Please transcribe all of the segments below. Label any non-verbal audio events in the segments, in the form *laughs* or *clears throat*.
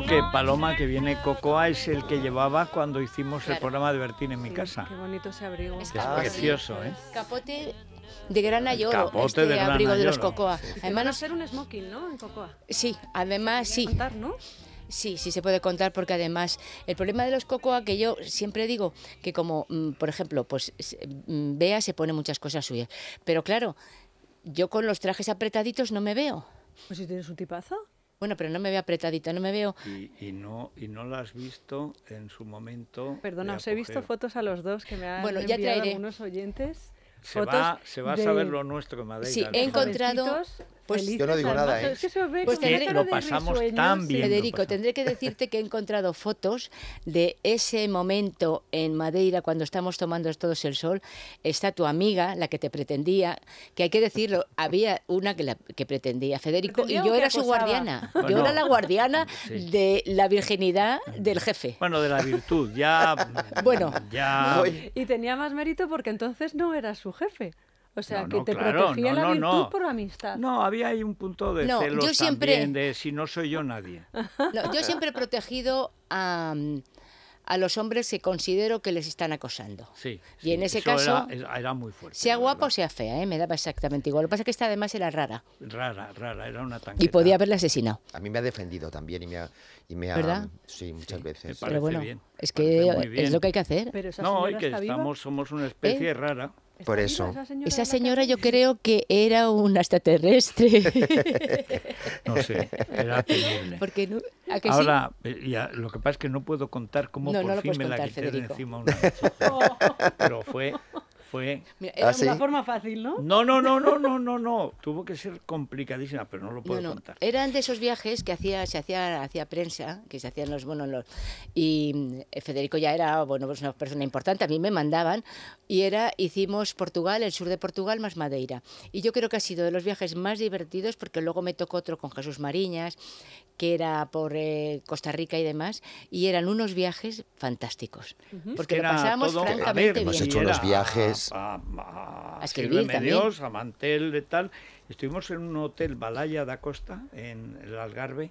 digo que Paloma, que viene Cocoa, ah, es el que llevaba cuando hicimos el programa de Bertín en mi casa. Qué bonito ese abrigo. Es, precioso, ¿eh? Capote de grana este abrigo de los Cocoa. Sí. Además, un smoking, ¿no? En Cocoa. Sí, además sí. Contar, ¿no? Sí, sí se puede contar porque además el problema de los cocoa que yo siempre digo que como mm, por ejemplo, pues vea mm, se pone muchas cosas suyas, pero claro, yo con los trajes apretaditos no me veo. Pues si tienes un tipazo bueno, pero no me veo apretadita, no me veo... Y, no, y no la has visto en su momento... Perdona, os he visto fotos a los dos que me han enviado algunos oyentes. Se va, se va a saber lo nuestro, dado. Sí, he encontrado, pues yo no digo nada, ¿eh? pues lo pasamos tan bien. Federico, tendré que decirte que he encontrado fotos de ese momento en Madeira cuando estamos tomando todos el sol. Está tu amiga, la que te pretendía, que hay que decirlo, había una que, la, que pretendía, Federico, y *laughs* yo era su guardiana. yo era la guardiana de la virginidad del jefe. Bueno, de la virtud, ya... bueno. Ya... Y tenía más mérito porque entonces no era su jefe. O sea, que te protegía la virtud por amistad. No, había ahí un punto de celos yo siempre... también, de si no soy yo nadie. yo siempre he protegido a, a, los hombres que considero que les están acosando. Sí, y en ese caso, era, muy fuerte, sea guapo o sea fea, ¿eh? me daba exactamente igual. Lo que pasa es que esta además era rara. Rara, rara, era una tanque Y podía haberla asesinado. A mí me ha defendido también y me ha... Y me ha ¿Verdad? Sí, muchas veces. Pero bueno, es que es lo que hay que hacer. no, y que estamos, somos una especie ¿Eh? rara. Por eso. Esa señora, yo creo que era una extraterrestre. *laughs* no sé, era terrible. Porque Ahora, eh, lo que pasa es que no puedo contar cómo por fin me la quité de encima una vez. *laughs* pero fue fue... era ¿Ah, una forma fácil, ¿no? No, no, no, no, no, no, no. *laughs* Tuvo que ser complicadísima, pero no lo puedo contar. Eran de esos viajes que hacía, se hacía, hacía prensa, que se hacían los, bueno, Y eh, Federico ya era, bueno, pues una persona importante, a mí me mandaban, y era, hicimos Portugal, el sur de Portugal más Madeira. Y yo creo que ha sido de los viajes más divertidos, porque luego me tocó otro con Jesús Mariñas, que era por eh, Costa Rica y demás, y eran unos viajes fantásticos, porque lo pasábamos francamente bien. Hemos hecho unos viajes Ah, a, a mantel y tal. Estuvimos en un hotel Balaya da Costa, en el Algarve,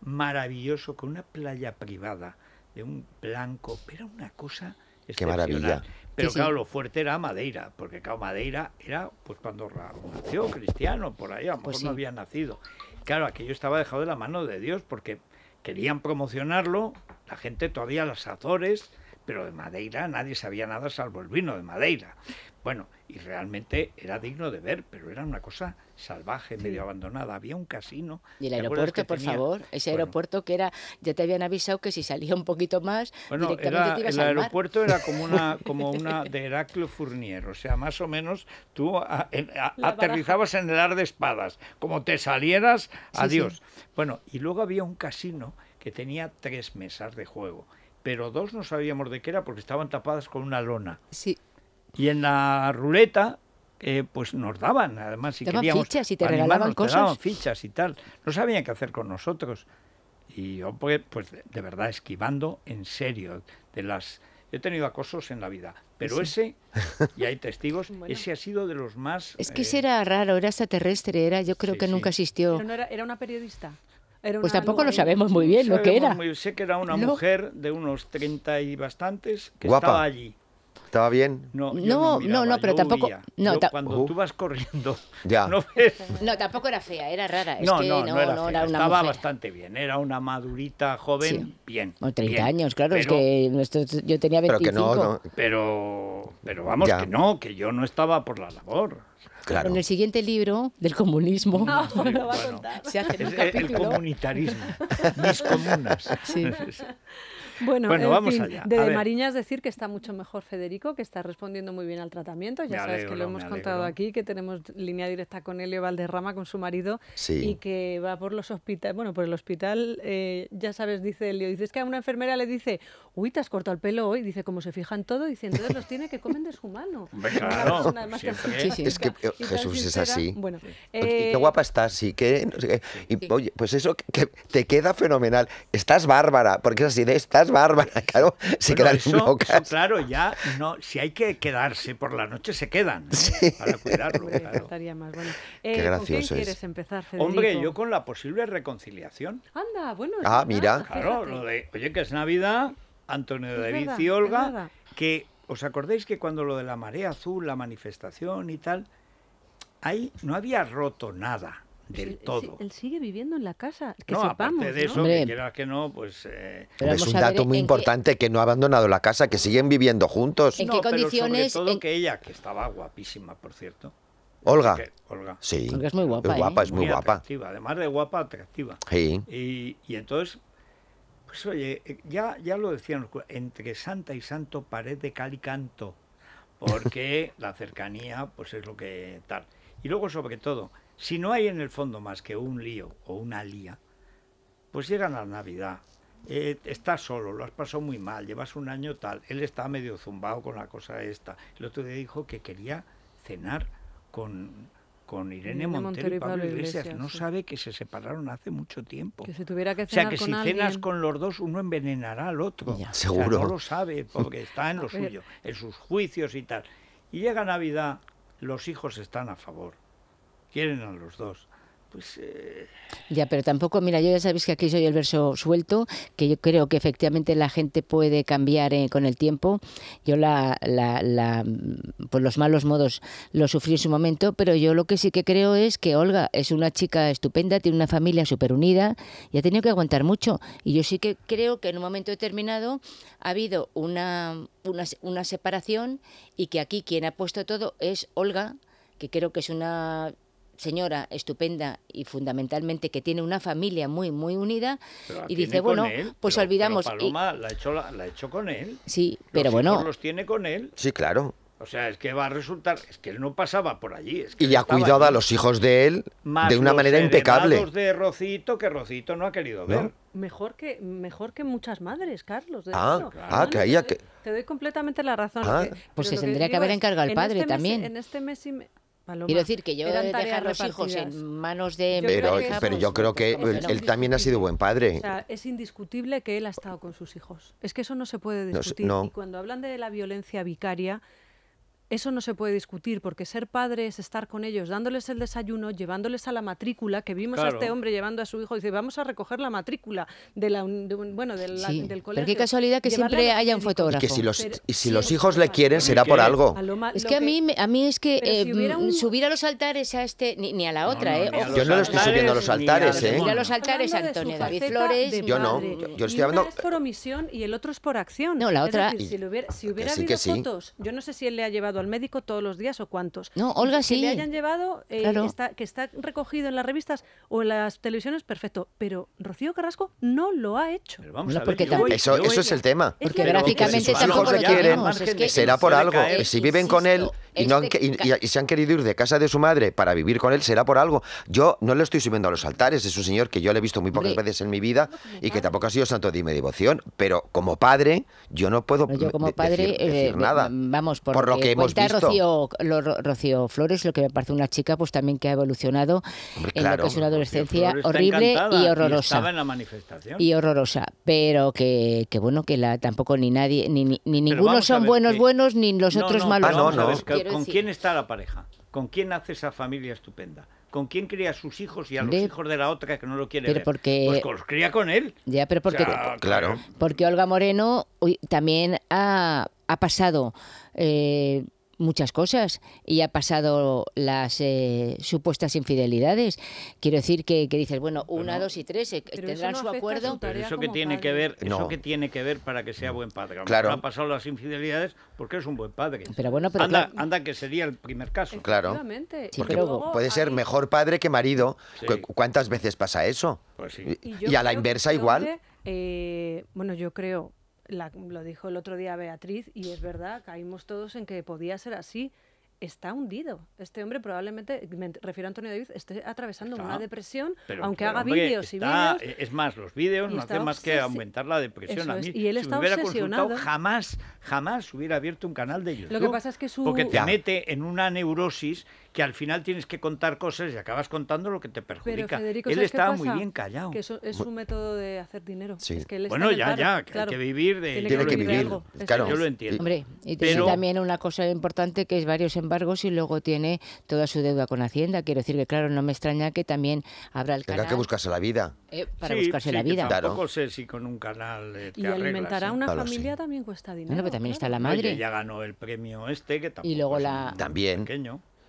maravilloso, con una playa privada, de un blanco, pero una cosa que maravilla. Pero claro, lo fuerte era Madeira, porque claro, Madeira era pues cuando nació Cristiano, por ahí, a lo mejor pues no había nacido. Claro, aquello estaba dejado de la mano de Dios, porque querían promocionarlo, la gente todavía, las Azores, pero de Madeira nadie sabía nada salvo el vino de Madeira. Bueno, y realmente era digno de ver, pero era una cosa salvaje, medio abandonada. Había un casino. Y el aeropuerto, por favor, ese aeropuerto que era, ya te habían avisado que si salía un poquito más, directamente te ibas el aeropuerto era como una, *laughs* como una de Heraclio Fournier, o sea, más o menos tú en, aterrizabas en el ar de espadas, como te salieras, adiós. Bueno, y luego había un casino que tenía tres mesas de juego pero dos no sabíamos de qué era porque estaban tapadas con una lona. Sí. Y en la ruleta, eh, pues nos daban, además, si queríamos. fichas y te regalaban cosas. daban fichas y tal. No sabían qué hacer con nosotros. Y yo, pues, pues de verdad, esquivando en serio de las. He tenido acosos en la vida, pero ese, y hay *laughs* testigos, ese ha sido de los más... Es que ese eh, era raro, era extraterrestre, era, yo creo que nunca existió. no era, era una periodista pues tampoco lo sabemos muy bien lo que era. Muy, sé que era una mujer de unos 30 y bastantes que estaba allí. ¿Estaba bien? No, no, no, pero tampoco. cuando uh. tú vas corriendo, *laughs* ya. No, ves... no, tampoco era fea, era rara. Es no, que no, no, era, una Estaba bastante bien, era una madurita joven, bien. O 30 años, claro, es que yo tenía 25. Pero, que pero, pero, vamos, que no, que yo no estaba por la labor. Claro. En el siguiente libro del comunismo no, va a contar. se hace un capítulo. El comunitarismo, mis comunas. Sí. *laughs* Bueno, De, Mariñas decir que está mucho mejor Federico, que está respondiendo muy bien al tratamiento. Ya sabes que lo hemos contado aquí, que tenemos línea directa con Elio Valderrama, con su marido, y que va por los hospitales. Bueno, por el hospital, eh, ya sabes, dice Elio, dices que a una enfermera le dice, uy, te has cortado el pelo hoy. Dice, como se fijan todo, dice, entonces los tiene que comer de su mano. *laughs* Claro, es que oh, Jesús es así. Eh, qué guapa estás, sí, que, pues eso que, te queda fenomenal. Estás bárbara, porque es así de bárbaras, bárbara, *laughs* claro, se quedan locas. claro, ya, no, si hay que quedarse por la noche, se quedan, ¿eh? para cuidarlo, qué gracioso empezar, Hombre, yo con la posible reconciliación. Anda, bueno. Ah, mira. Claro, oye, que es Navidad, Antonio de David y Olga, que, ¿os acordáis que cuando lo de la marea azul, la manifestación y tal, ahí no había roto nada del todo. Él sigue viviendo en la casa. aparte de eso, que no, pues. Eh, es pues un dato muy importante que... no ha abandonado la casa, que siguen viviendo juntos. ¿En qué condiciones? sobre todo que ella, que estaba guapísima, por cierto. Olga. Olga. Sí. es muy guapa. Es ¿eh? muy, guapa. además de guapa, atractiva. Sí. Y, entonces, pues oye, ya, ya lo decían entre santa y santo, pared de cal y canto. Porque *laughs* la cercanía, pues es lo que tal. Y luego, sobre todo, si no hay en el fondo más que un lío o una lía, pues llegan la Navidad, eh, estás solo, lo has pasado muy mal, llevas un año tal, él está medio zumbado con la cosa esta. El otro día dijo que quería cenar con, con Irene, Montero, y Pablo, Iglesias. No sabe que se separaron hace mucho tiempo. Que se tuviera que cenar O sea, que si cenas con los dos, uno envenenará al otro. seguro. no lo sabe porque está en *laughs* lo suyo, en sus juicios y tal. Y llega Navidad, los hijos están a favor quieren a los dos. Pues, eh, Ya, pero tampoco, mira, yo ya sabéis que aquí soy el verso suelto, que yo creo que efectivamente la gente puede cambiar eh, con el tiempo. Yo la, la, la, mm, los malos modos lo sufrí en su momento, pero yo lo que sí que creo es que Olga es una chica estupenda, tiene una familia súper unida y ha tenido que aguantar mucho. Y yo sí que creo que en un momento determinado ha habido una, una separación y que aquí quien ha puesto todo es Olga que creo que es una señora estupenda y fundamentalmente que tiene una familia muy, muy unida y dice, bueno, pues olvidamos... Pero Paloma la, ha la, con él. Sí, pero bueno... Los tiene con él. Sí, claro. O sea, es que va a resultar, es que él no pasaba por allí. Es que y ha cuidado a los hijos de él de una manera impecable. de Rocito que Rocito no ha querido ver. Mejor que, mejor que muchas madres, Carlos. ah, ah Te, doy completamente la razón. Ah. pues se tendría que, haber encargado el padre este también. en este mes y Quiero decir que yo dejar los hijos en manos de... pero, pero yo creo que él, también ha sido buen padre. O sea, es indiscutible que él ha estado con sus hijos. Es que eso no se puede discutir. Y cuando hablan de la violencia vicaria, eso no se puede discutir, porque ser padre es estar con ellos, dándoles el desayuno, llevándoles a la matrícula, que vimos a este hombre llevando a su hijo, dice, vamos a recoger la matrícula de la, bueno, del colegio. Pero qué casualidad que siempre haya un fotógrafo. Y que si los, hijos le quieren, será por algo. es que, a, mí, a mí es que eh, subir a los altares a este, ni, ni a la otra, ¿eh? Yo no lo estoy subiendo a los altares, ¿eh? Subir a los altares, Antonio David Flores. Yo no, yo, estoy hablando... es por omisión y el otro es por acción. No, la otra... si, hubiera, habido fotos, yo no sé si él le ha llevado al médico todos los días o cuántos. No, Olga si le hayan llevado, eh, que está recogido en las revistas o en las televisiones, perfecto. Pero Rocío Carrasco no lo ha hecho. eso, es el tema. Porque, gráficamente tampoco lo que será por algo. Si viven con él, y, no han, se este han querido ir de casa de su madre para vivir con él, será por algo. Yo no le estoy subiendo a los altares, es un señor que yo le he visto muy pocas veces en mi vida y que tampoco ha sido santo de mi devoción, pero como padre yo no puedo decir, eh, nada. Vamos, por, lo que, hemos visto. Rocío, Rocío, Flores, lo que me parece una chica pues también que ha evolucionado en lo que es una adolescencia horrible y horrorosa. Y horrorosa, pero que, bueno, que la tampoco ni nadie, ni, ni, ninguno son buenos buenos, ni los otros malos. ¿Con quién está la pareja? ¿Con quién hace esa familia estupenda? ¿Con quién cría a sus hijos y a los hijos de la otra que no lo quiere ver? Pues los cría con él. Ya, pero porque... claro. Porque Olga Moreno también ha, pasado... Eh, muchas cosas y ha pasado las eh, supuestas infidelidades. Quiero decir que, que dices, bueno, una, dos y tres, eh, tendrán su acuerdo. eso que tiene que ver, eso que tiene que ver para que sea buen padre. claro. No han pasado las infidelidades porque es un buen padre. Pero bueno, pero anda, que sería el primer caso. Claro. porque puede ser mejor padre que marido. ¿Cuántas veces pasa eso? Pues y, a la inversa igual. Eh, bueno, yo creo lo dijo el otro día Beatriz, y es verdad, caímos todos en que podía ser así. Está hundido. Este hombre probablemente, me refiero a Antonio David, esté atravesando una depresión, aunque haga vídeos y vídeos. Eh, es más, los vídeos no hacen más que aumentar la depresión. a mí, y él está jamás, jamás hubiera abierto un canal de YouTube. Lo que pasa es que su... Porque te mete en una neurosis que al final tienes que contar cosas y acabas contando lo que te perjudica. él estaba muy bien callado. Que es un método de hacer dinero. bueno, ya, ya, que hay que vivir de... Tiene, que vivir, claro. Yo lo entiendo. Hombre, y tiene también una cosa importante que es varios embargos y luego tiene toda su deuda con Hacienda. Quiero decir que, claro, no me extraña que también habrá el Tendrá que buscarse la vida. Eh, para buscarse la vida. Tampoco si con un canal eh, Y alimentará a ¿eh? una familia también cuesta dinero. Bueno, pero también está la madre. ya ganó el premio este, que tampoco y luego la... También.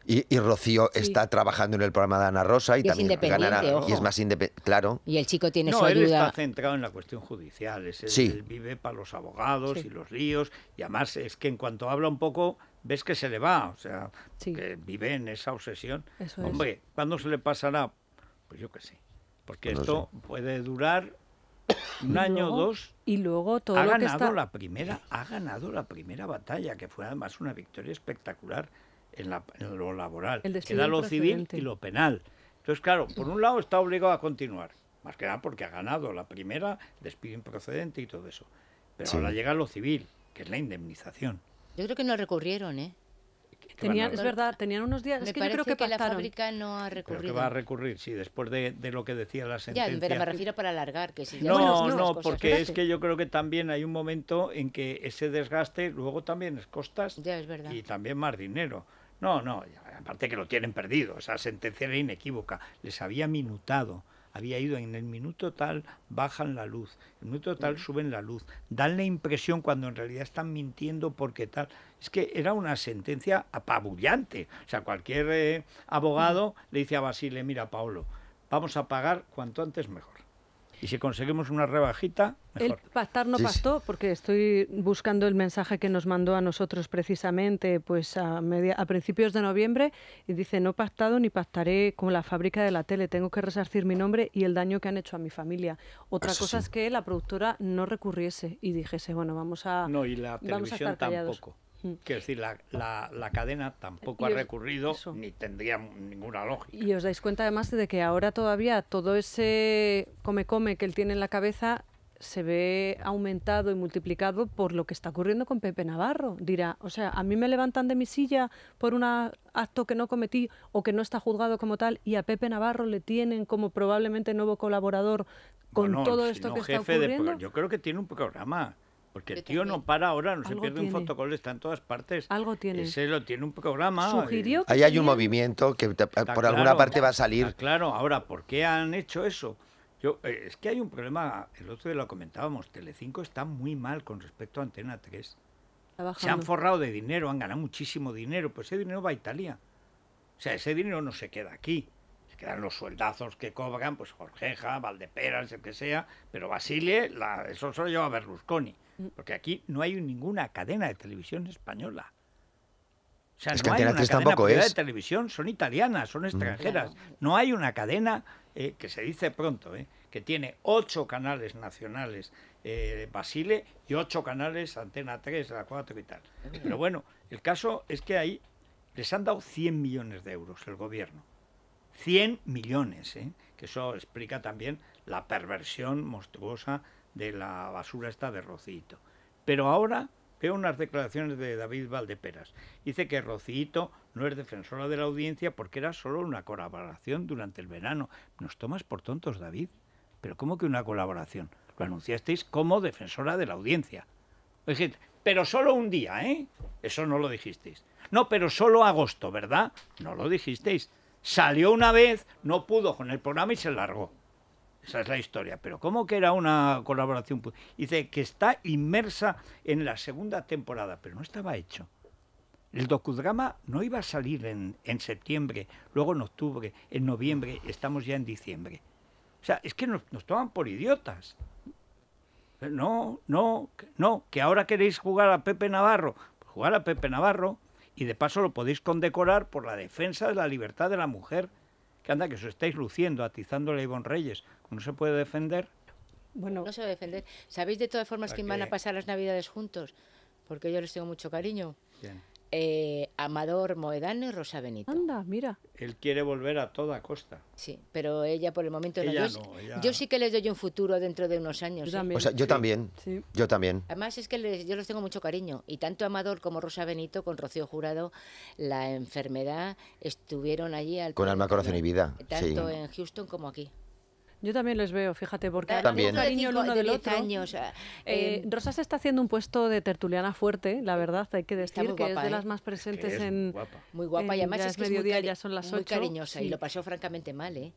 Y, Rocío está trabajando en el programa de Ana Rosa y, también ganará. Y es más independiente, claro. Y el chico tiene no, su él está centrado en la cuestión judicial. sí. Él vive para los abogados y los líos. Y además es que en cuanto habla un poco, ves que se le va. O sea, vive en esa obsesión. Hombre, ¿cuándo se le pasará? Pues yo qué sé. Porque pues esto puede durar *coughs* un año o dos. Y luego todo ha ganado la primera, ha ganado la primera batalla, que fue además una victoria espectacular en, lo laboral. Queda lo civil y lo penal. Entonces, claro, por un lado está obligado a continuar, más que nada porque ha ganado la primera, despido improcedente y todo eso. Pero ahora llega lo civil, que es la indemnización. Yo creo que no recurrieron, ¿eh? es verdad, tenían unos días. Me es que parece creo que, la fábrica no ha recurrido. que va a recurrir, sí, después de, lo que decía la sentencia. Ya, pero me refiero para alargar. Que si no, no, porque es que yo creo que también hay un momento en que ese desgaste luego también es costas y también más dinero. No, no, aparte que lo tienen perdido, esa sentencia era inequívoca, les había minutado. Había ido en el minuto tal, bajan la luz, en el minuto tal, suben la luz, dan la impresión cuando en realidad están mintiendo porque tal. Es que era una sentencia apabullante. O sea, cualquier eh, abogado le dice a Basile, mira, Paolo, vamos a pagar cuanto antes mejor. Y si conseguimos una rebajita, El pactar no pastó, porque estoy buscando el mensaje que nos mandó a nosotros precisamente pues a, media, a principios de noviembre y dice, no he pactado ni pactaré con la fábrica de la tele, tengo que resarcir mi nombre y el daño que han hecho a mi familia. Otra cosa es que la productora no recurriese y dijese, bueno, vamos a... No, y la televisión tampoco. *laughs* Quiero decir, la, la, cadena tampoco ha recurrido ni tendría ninguna lógica. Y os dais cuenta además de que ahora todavía todo ese come-come que él tiene en la cabeza se ve aumentado y multiplicado por lo que está ocurriendo con Pepe Navarro. Dirá, o sea, a mí me levantan de mi silla por un acto que no cometí o que no está juzgado como tal y a Pepe Navarro le tienen como probablemente nuevo colaborador con todo esto que está ocurriendo. yo creo que tiene un programa porque el tío no para ahora, no se pierde un fotocol, está en todas partes. Algo tiene. Se lo tiene un programa. Eh. ahí hay un movimiento que por alguna parte va a salir. Claro, ahora, ¿por qué han hecho eso? Yo, eh, es que hay un problema, el otro día lo comentábamos, Telecinco está muy mal con respecto a Antena 3. Se han forrado de dinero, han ganado muchísimo dinero, pues ese dinero va a Italia. O sea, ese dinero no se queda aquí. Se quedan los sueldazos que cobran, pues Jorgeja, Valdeperas, el que sea, pero Basile, eso solo lleva lleva Berlusconi. Mm. Porque aquí no hay ninguna cadena de televisión española. O sea, mm. no hay una cadena de eh, televisión, son italianas, son extranjeras. No hay una cadena que se dice pronto, eh, que tiene ocho canales nacionales eh, de Basile y ocho canales Antena 3, la 4 y tal. Pero bueno, el caso es que ahí les han dado 100 millones de euros el gobierno. 100 millones, que eso explica también la perversión monstruosa de la basura está de Rocito. Pero ahora veo unas declaraciones de David Valdeperas. Dice que Rocito no es defensora de la audiencia porque era solo una colaboración durante el verano. Nos tomas por tontos, David. Pero ¿cómo que una colaboración? Lo anunciasteis como defensora de la audiencia. pero solo un día, ¿eh? Eso no lo dijisteis. No, pero solo agosto, ¿verdad? No lo dijisteis. Salió una vez, no pudo con el programa y se largó. Esa es la historia. Pero ¿cómo que era una colaboración? Dice que está inmersa en la segunda temporada, pero no estaba hecho. El docudrama no iba a salir en, septiembre, luego en octubre, en noviembre, estamos ya en diciembre. O sea, es que nos, nos toman por idiotas. No, no, no, que ahora queréis jugar a Pepe Navarro. Pues jugar a Pepe Navarro y de paso lo podéis condecorar por la defensa de la libertad de la mujer. Que anda, que os estáis luciendo, atizándole a Ivonne Reyes no se puede defender. Bueno, no se defender. ¿Sabéis de todas formas que... van a pasar las Navidades juntos? Porque yo les tengo mucho cariño. Eh, Amador Moedano y Rosa Benito. Anda, mira. Él quiere volver a toda costa. Sí, pero ella por el momento no. Yo, yo, sí que les doy un futuro dentro de unos años. Yo también. O sea, yo también. Yo también. Además es que yo los tengo mucho cariño y tanto Amador como Rosa Benito con Rocío Jurado la enfermedad estuvieron allí al con alma corazón y vida, tanto en Houston como aquí. Yo también los veo, fíjate, porque también. cariño el uno del otro. Años, eh, eh, em. Rosa se está haciendo un puesto de tertuliana fuerte, la verdad, hay que decir que es de las ¿eh? más presentes en... Muy guapa, y además es mediodía, muy ya son las muy cariñosa, y lo pasó francamente mal, ¿eh?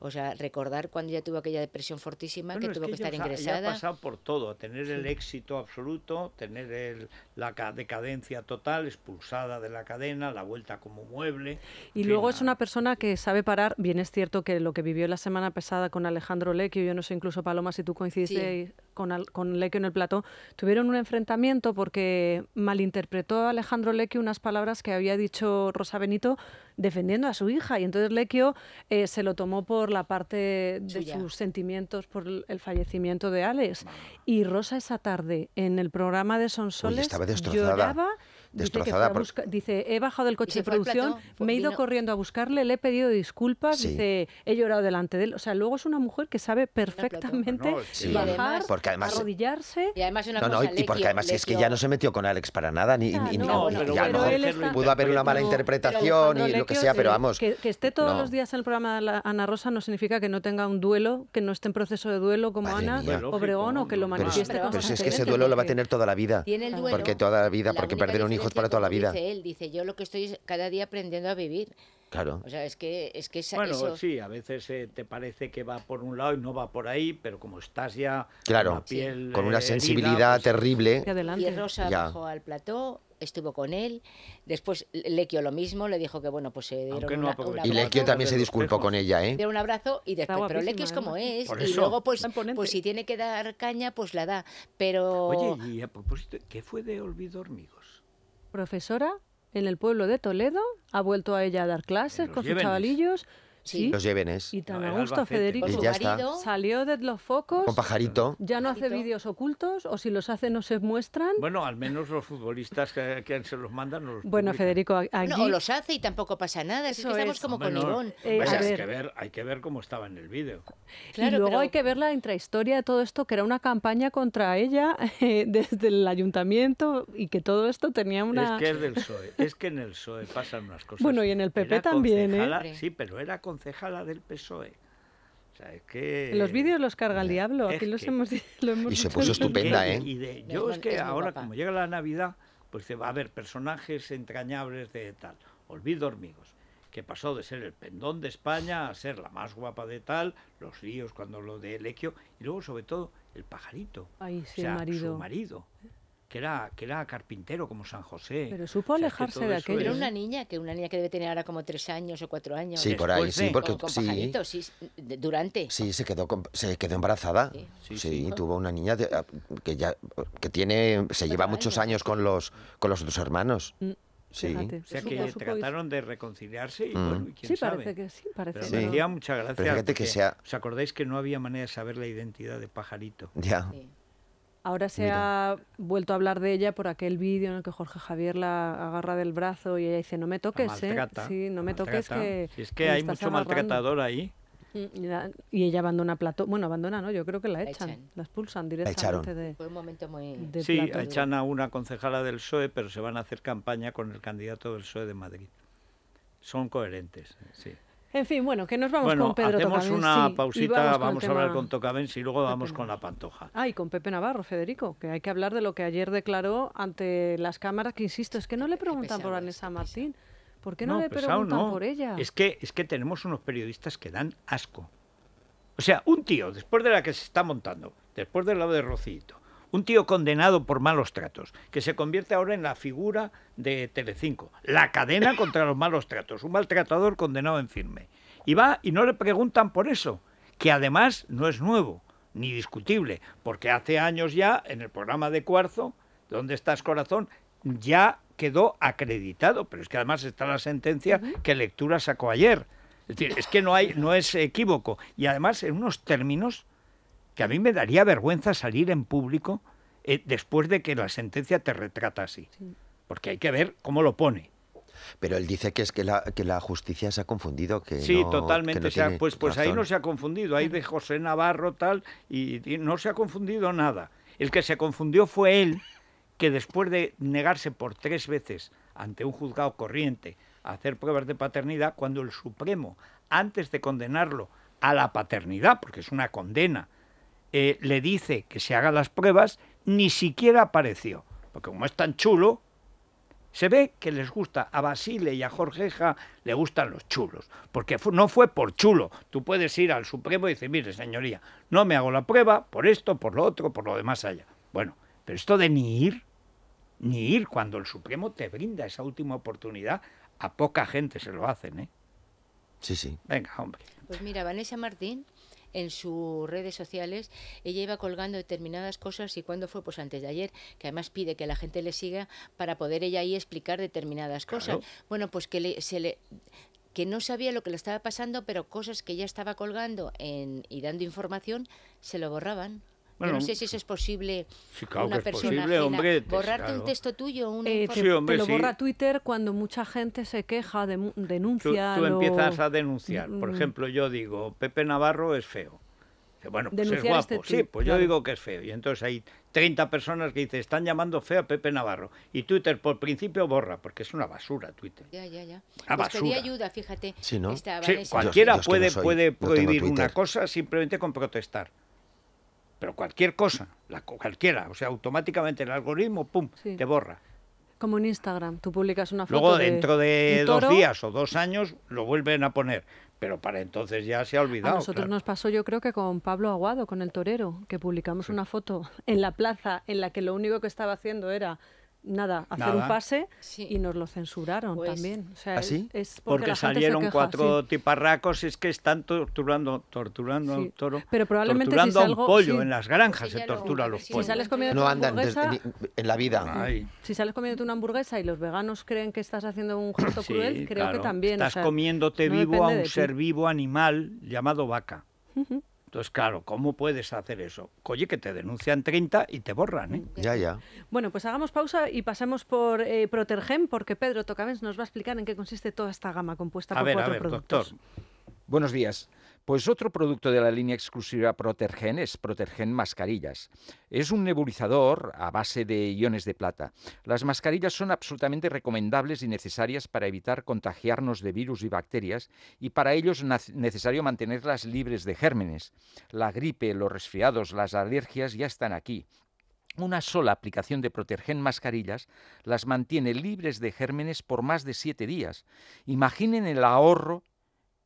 O sea, recordar cuando ya tuvo aquella depresión fortísima que tuvo que, estar ingresada. ha pasado por todo, tener el éxito absoluto, tener la decadencia total, expulsada de la cadena, la vuelta como mueble. Y luego es una persona que sabe parar. Bien es cierto que lo que vivió la semana pasada con Alejandro Lecchio, yo no sé incluso Paloma si tú coincidiste con, al, en el plató, tuvieron un enfrentamiento porque malinterpretó a Alejandro Lecchio unas palabras que había dicho Rosa Benito defendiendo a su hija. Y entonces Lequio eh, se lo tomó por la parte de sus sentimientos por el fallecimiento de Alex. Y Rosa esa tarde en el programa de Sonsoles lloraba destrozada. Dice, he bajado el coche de producción, me he ido corriendo a buscarle, le he pedido disculpas, dice, he llorado delante de él. O sea, luego es una mujer que sabe perfectamente bajar, porque arrodillarse. Y además una y porque además es que ya no se metió con Alex para nada, ni, no, pudo haber una mala interpretación y lo que sea, pero vamos. Que, esté todos los días en el programa de Ana Rosa no significa que no tenga un duelo, que no esté en proceso de duelo como Ana Obregón o que lo manifieste. Pero, es que ese duelo lo va a tener toda la vida. Porque toda la vida, porque perder un hijo para toda la vida. Dice él, dice, yo lo que estoy cada día aprendiendo a vivir. Claro. O sea, es que es que bueno, sí, a veces eh, te parece que va por un lado y no va por ahí, pero como estás ya claro, con, una eh, sensibilidad pues, terrible. Y Rosa bajó al plató, estuvo con él. Después Lequio lo mismo, le dijo que bueno, pues se dieron un Y Lequio también se disculpó con ella, ¿eh? Dieron un abrazo y después, pero Lequio es como es. Y luego, pues, pues si tiene que dar caña, pues la da. Pero... Oye, y a propósito, ¿qué fue de Olvido Hormigos? profesora en el pueblo de Toledo, ha vuelto a ella a dar clases con sus chavalillos Sí. Los Llévenes. Y tan a gusto, Federico. ya pues Salió de los focos. Con pajarito. Ya no hace vídeos ocultos, o si los hace no se muestran. Bueno, al menos los futbolistas que, se los mandan. los bueno, Federico, aquí... No, los hace y tampoco pasa nada. que estamos como con hay, que ver, cómo estaba en el vídeo. Claro, y luego hay que ver la intrahistoria de todo esto, que era una campaña contra ella *laughs* eh, desde el ayuntamiento y que todo esto tenía una... Es que es del PSOE. es que en el PSOE pasan unas cosas. Bueno, y en el PP también, ¿eh? Sí, pero era concejala del PSOE. Los vídeos los carga el diablo, aquí los hemos, Y se puso estupenda, ¿eh? yo es, que ahora, como llega la Navidad, pues se va a haber personajes entrañables de tal. Olvido Hormigos, que pasó de ser el pendón de España a ser la más guapa de tal, los ríos cuando lo de Elequio, y luego, sobre todo, el pajarito. Ay, Su marido que era, carpintero como San José. Pero supo alejarse de aquello. Era una niña, que una niña que debe tener ahora como tres años o cuatro años. Sí, por ahí, sí, porque con, sí, durante. Sí, se quedó, se quedó embarazada. Sí, tuvo una niña que ya que tiene, se lleva muchos años con los con los otros hermanos. Mm, sí. o sea que trataron de reconciliarse y, bueno, mm. sí, parece que sí, parece Pero Me mucha gracias, que sea... ¿Os acordáis que no había manera de saber la identidad de Pajarito? Ya. Ahora se ha vuelto a hablar de ella por aquel vídeo en el que Jorge Javier la agarra del brazo y ella dice, no me toques, ¿eh? Sí, no me toques que... es que hay mucho maltratador ahí. Y ella abandona plató, bueno, abandona, ¿no? Yo creo que la echan, la, expulsan directamente de... Fue un momento muy... sí, echan a una concejala del PSOE, pero se van a hacer campaña con el candidato del PSOE de Madrid. Son coherentes, sí. En fin, bueno, que nos vamos con Pedro hacemos una pausita, vamos, a hablar con Tocavens y luego vamos con la Pantoja. Ah, y con Pepe Navarro, Federico, que hay que hablar de lo que ayer declaró ante las cámaras, que insisto, es que no le preguntan por Vanessa Martín. ¿Por qué no, le preguntan por ella? Es que, es que tenemos unos periodistas que dan asco. O sea, un tío, después de la que se está montando, después del lado de Rocito, un tío condenado por malos tratos, que se convierte ahora en la figura de Telecinco, la cadena *laughs* contra los malos tratos, un maltratador condenado en firme. Y va y no le preguntan por eso, que además no es nuevo, ni discutible, porque hace años ya, en el programa de Cuarzo, ¿Dónde estás, corazón? ya quedó acreditado, pero es que además está la sentencia que Lectura sacó ayer. Es decir, es que no hay, no es equívoco. Y además, en unos términos que a mí me daría vergüenza salir en público eh, después de que la sentencia te retrata así. Porque hay que ver cómo lo pone. Pero él dice que es que la, que la justicia se ha confundido. Que sí, totalmente. Que pues pues ahí no se ha confundido. Ahí de José Navarro tal, y, no se ha confundido nada. El que se confundió fue él, que después de negarse por tres veces ante un juzgado corriente a hacer pruebas de paternidad, cuando el Supremo, antes de condenarlo a la paternidad, porque es una condena, eh, le dice que se haga las pruebas, ni siquiera apareció. Porque como es tan chulo, se ve que les gusta a Basile y a Jorgeja, le gustan los chulos. Porque no fue por chulo. Tú puedes ir al Supremo y decir, mire, señoría, no me hago la prueba por esto, por lo otro, por lo demás allá. Bueno, pero esto de ni ir, ni ir cuando el Supremo te brinda esa última oportunidad, a poca gente se lo hacen, ¿eh? Sí, sí. Venga, hombre. Pues mira, Vanessa Martín en sus redes sociales, ella iba colgando determinadas cosas y cuando fue, pues antes de ayer, que además pide que la gente le siga para poder ella ahí explicar determinadas cosas. Bueno, pues que se le que no sabía lo que le estaba pasando, pero cosas que ella estaba colgando en, y dando información se lo borraban no sé si eso es posible. una persona Borrarte un texto tuyo, un eh, te, lo borra Twitter cuando mucha gente se queja, de, denuncia. Tú, empiezas a denunciar. Por mm. ejemplo, yo digo, Pepe Navarro es feo. Bueno, pues es guapo. sí, pues yo digo que es feo. Y entonces hay 30 personas que dicen, están llamando feo a Pepe Navarro. Y Twitter, por principio, borra, porque es una basura Twitter. Ya, ya, ya. basura. ayuda, fíjate. cualquiera puede, puede prohibir una cosa simplemente con protestar pero cualquier cosa, cualquiera, o sea, automáticamente el algoritmo, pum, te borra. Como en Instagram, tú publicas una foto. Luego, dentro de dos días o dos años, lo vuelven a poner. Pero para entonces ya se ha olvidado. A nosotros nos pasó, yo creo que con Pablo Aguado, con el torero, que publicamos una foto en la plaza en la que lo único que estaba haciendo era nada, hacer un pase y nos lo censuraron pues, también. ¿Ah, es, porque, salieron cuatro tiparracos y es que están torturando, torturando a un toro, Pero probablemente torturando a un pollo. En las granjas se tortura a los pollos. Si sales no andan en la vida. Si sales comiéndote una hamburguesa y los veganos creen que estás haciendo un gesto *coughs* cruel, creo que también. Estás comiéndote vivo a un ser vivo animal llamado vaca. Entonces, claro, ¿cómo puedes hacer eso? Oye, que te denuncian 30 y te borran. ¿eh? Ya, ya. Bueno, pues hagamos pausa y pasemos por eh, Protergen, porque Pedro tocamens nos va a explicar en qué consiste toda esta gama compuesta por ver, cuatro a ver, Doctor. Buenos días. Pues otro producto de la línea exclusiva Protergen es Protergen Mascarillas. Es un nebulizador a base de iones de plata. Las mascarillas son absolutamente recomendables y necesarias para evitar contagiarnos de virus y bacterias y para ello es necesario mantenerlas libres de gérmenes. La gripe, los resfriados, las alergias ya están aquí una sola aplicación de Protergen mascarillas las mantiene libres de gérmenes por más de siete días. Imaginen el ahorro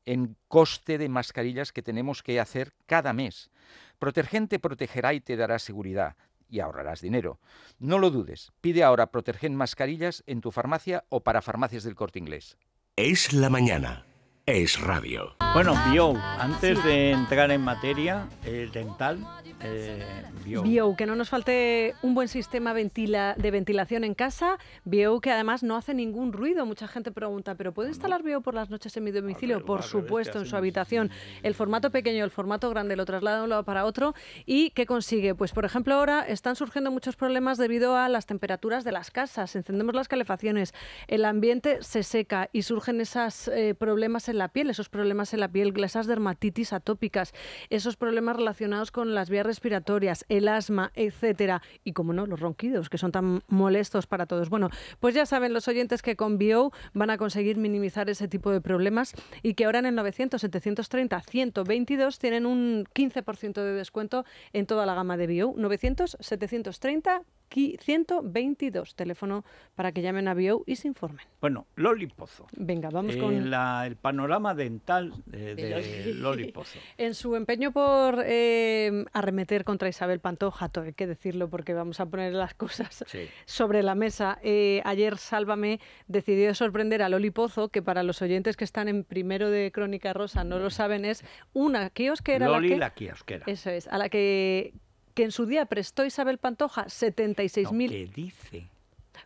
en coste de mascarillas que tenemos que hacer cada mes. Protergen te protegerá y te dará seguridad y ahorrarás dinero. No lo dudes, pide ahora Protegen mascarillas en tu farmacia o para farmacias del corte inglés. Es la mañana es radio. Bueno, Bio, antes de entrar en materia el eh, dental, eh, bio. que no nos falte un buen sistema ventila, de ventilación en casa. Bio, que además no hace ningún ruido. Mucha gente pregunta, ¿pero puede instalar Bio por las noches en mi domicilio? por supuesto, en su habitación. El formato pequeño, el formato grande, lo traslada de un lado para otro. ¿Y qué consigue? Pues, por ejemplo, ahora están surgiendo muchos problemas debido a las temperaturas de las casas. Encendemos las calefacciones, el ambiente se seca y surgen esos eh, problemas en la piel, esos problemas en la piel, esas dermatitis atópicas, esos problemas relacionados con las vías respiratorias, el asma, etcétera, y como no, los ronquidos que son tan molestos para todos. Bueno, pues ya saben los oyentes que con Bio van a conseguir minimizar ese tipo de problemas y que ahora en el 900 730 122 tienen un 15% de descuento en toda la gama de Bio. 900 730 122, teléfono para que llamen a Bio y se informen. Bueno, Loli Pozo. Venga, vamos con... el panorama dental de, de Loli Pozo. *laughs* en su empeño por eh, arremeter contra Isabel Pantoja, hay que decirlo porque vamos a poner las cosas *laughs* sobre la mesa, eh, ayer Sálvame decidió sorprender a Loli Pozo, que para los oyentes que están en primero de Crónica Rosa no lo saben, es una kiosquera... Loli la, que... la Eso es, a la que que en su día prestó Isabel Pantoja 76.000. No, ¿Qué dice?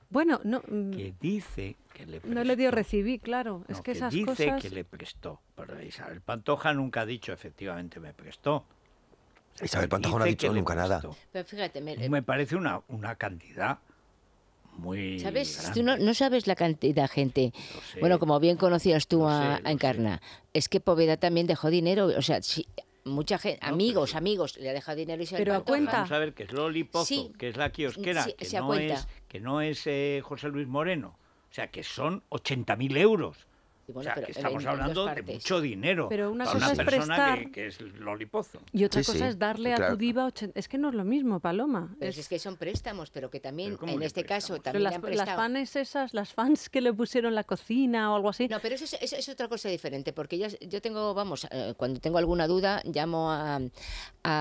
Bueno, no. ¿Qué mm, dice que le prestó. No le dio recibí, claro. es que, esas dice que le prestó. Pero Isabel Pantoja nunca ha dicho efectivamente me prestó. Isabel Pantoja no ha dicho nunca nada. Pero fíjate, me, parece una, una cantidad muy ¿Sabes? Tú no, sabes la cantidad, gente. bueno, como bien conocías tú a, Encarna, es que Poveda también dejó dinero. O sea, si, mucha gente, amigos, amigos, le ha dejado dinero y se ha Pero a cuenta. Vamos a ver, que es Loli Pozo, que es la kiosquera, que, no es, que, no es, eh, José Luis Moreno. O sea, que son 80.000 euros estamos hablando de mucho dinero pero una cosa persona que, es lolipozo. Y otra cosa es darle a tu diva... Es que no es lo mismo, Paloma. Pero es, que son préstamos, pero que también, en este caso, también las, Las fans esas, las fans que le pusieron la cocina o algo así... No, pero eso, es otra cosa diferente, porque yo, yo tengo, vamos, eh, cuando tengo alguna duda, llamo a,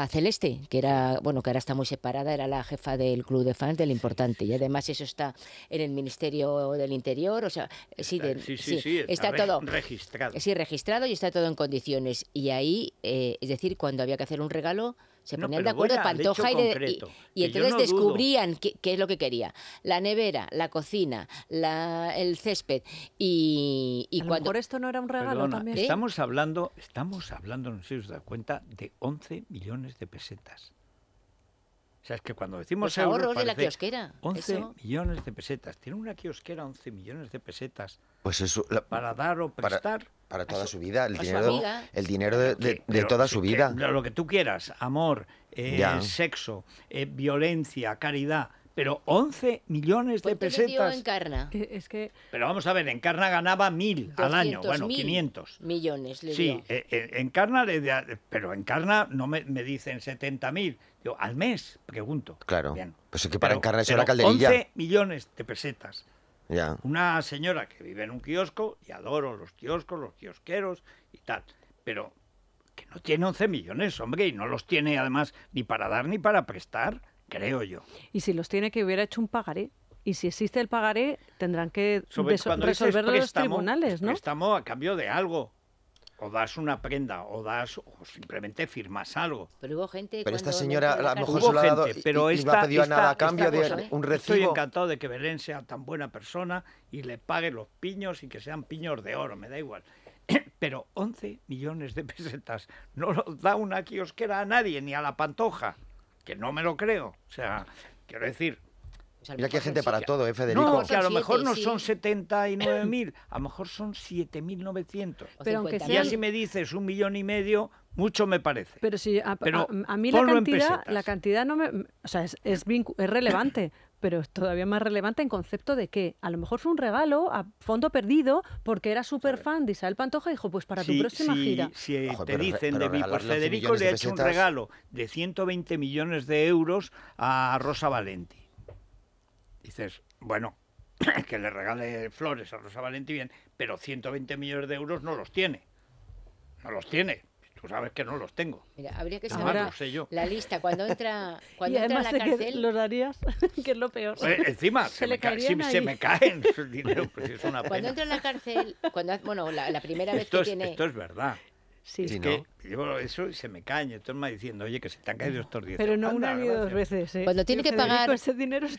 Celeste, que era, bueno, que ahora está muy separada, era la jefa del club de fans del importante, y además eso está en el Ministerio del Interior, o sea, sí, sí, está todo registrado. Sí, registrado y está todo en condiciones. Y ahí, eh, es decir, cuando había que hacer un regalo, se ponían de acuerdo Pantoja y, y, y, entonces descubrían qué, es lo que quería. La nevera, la cocina, el césped y, cuando... esto no era un regalo también. ¿Eh? Estamos hablando, estamos hablando, no sé si os da cuenta, de 11 millones de pesetas. O sea, es que cuando decimos ahorros de la kiosquera. 11 millones de pesetas. Tiene una kiosquera 11 millones de pesetas. Pues eso. para dar o prestar. Para, toda su, vida. El dinero, el dinero de, toda su vida. lo que tú quieras. Amor, eh, sexo, eh, violencia, caridad. Pero 11 millones de pesetas. Es que... Pero vamos a ver, Encarna ganaba mil al año, bueno, 500. Millones, le Sí, eh, eh, Encarna, le, pero Encarna no me, dicen 70 mil. Yo, al mes, pregunto. Claro. Bien. Pues es que para Encarna es una calderilla. 11 millones de pesetas. Ya. Una señora que vive en un kiosco, y adoro los kioscos, los kiosqueros y tal. Pero que no tiene 11 millones, hombre, y no los tiene además ni para dar ni para prestar creo yo. Y si los tiene que hubiera hecho un pagaré. Y si existe el pagaré, tendrán que resolverlo los tribunales, ¿no? Estamos a cambio de algo. O das una prenda, o das, o simplemente firmas algo. Pero hubo gente. Pero esta señora a lo mejor pero no a cambio de un recibo. Estoy encantado de que Belén sea tan buena persona y le pague los piños y que sean piños de oro, me da igual. *coughs* Pero 11 millones de pesetas no los da una kiosquera a nadie, ni a la pantoja que no me lo creo. O sea, quiero decir, Mira que hay gente para todo, ¿eh, Federico? No, que a lo mejor no son 79.000, *laughs* a lo mejor son 7.900. Pero aunque sea... Ya si me dices un millón y medio, mucho me parece. Pero si a, Pero a, mí la cantidad, la cantidad no me... O sea, es, es, es relevante, pero es todavía más relevante en concepto de que a lo mejor fue un regalo a fondo perdido porque era súper fan de Isabel Pantoja y dijo, pues para tu próxima gira. Si eh, te dicen de mí, pues Federico le ha hecho un regalo de 120 millones de euros a Rosa Valenti. Dices, bueno, *clears throat* que le regale flores a Rosa Valenti bien, pero 120 millones de euros no los tiene. No los tiene. Tú sabes que no los tengo. Mira, habría que ah, saber la, lista. Cuando entra, *laughs* cuando entra a la cárcel. los darías, *laughs* que es lo peor. Eh, encima, *laughs* se, se, me caen sus dinero, pues es una pena. Cuando entra en la cárcel, cuando, bueno, la, primera vez que tiene. Esto es verdad. Sí, es que yo eso y se me caña, tú me diciendo, oye, que se te han caído estos 10 Pero no una ni dos veces, Cuando ¿eh? pues tiene que pagar...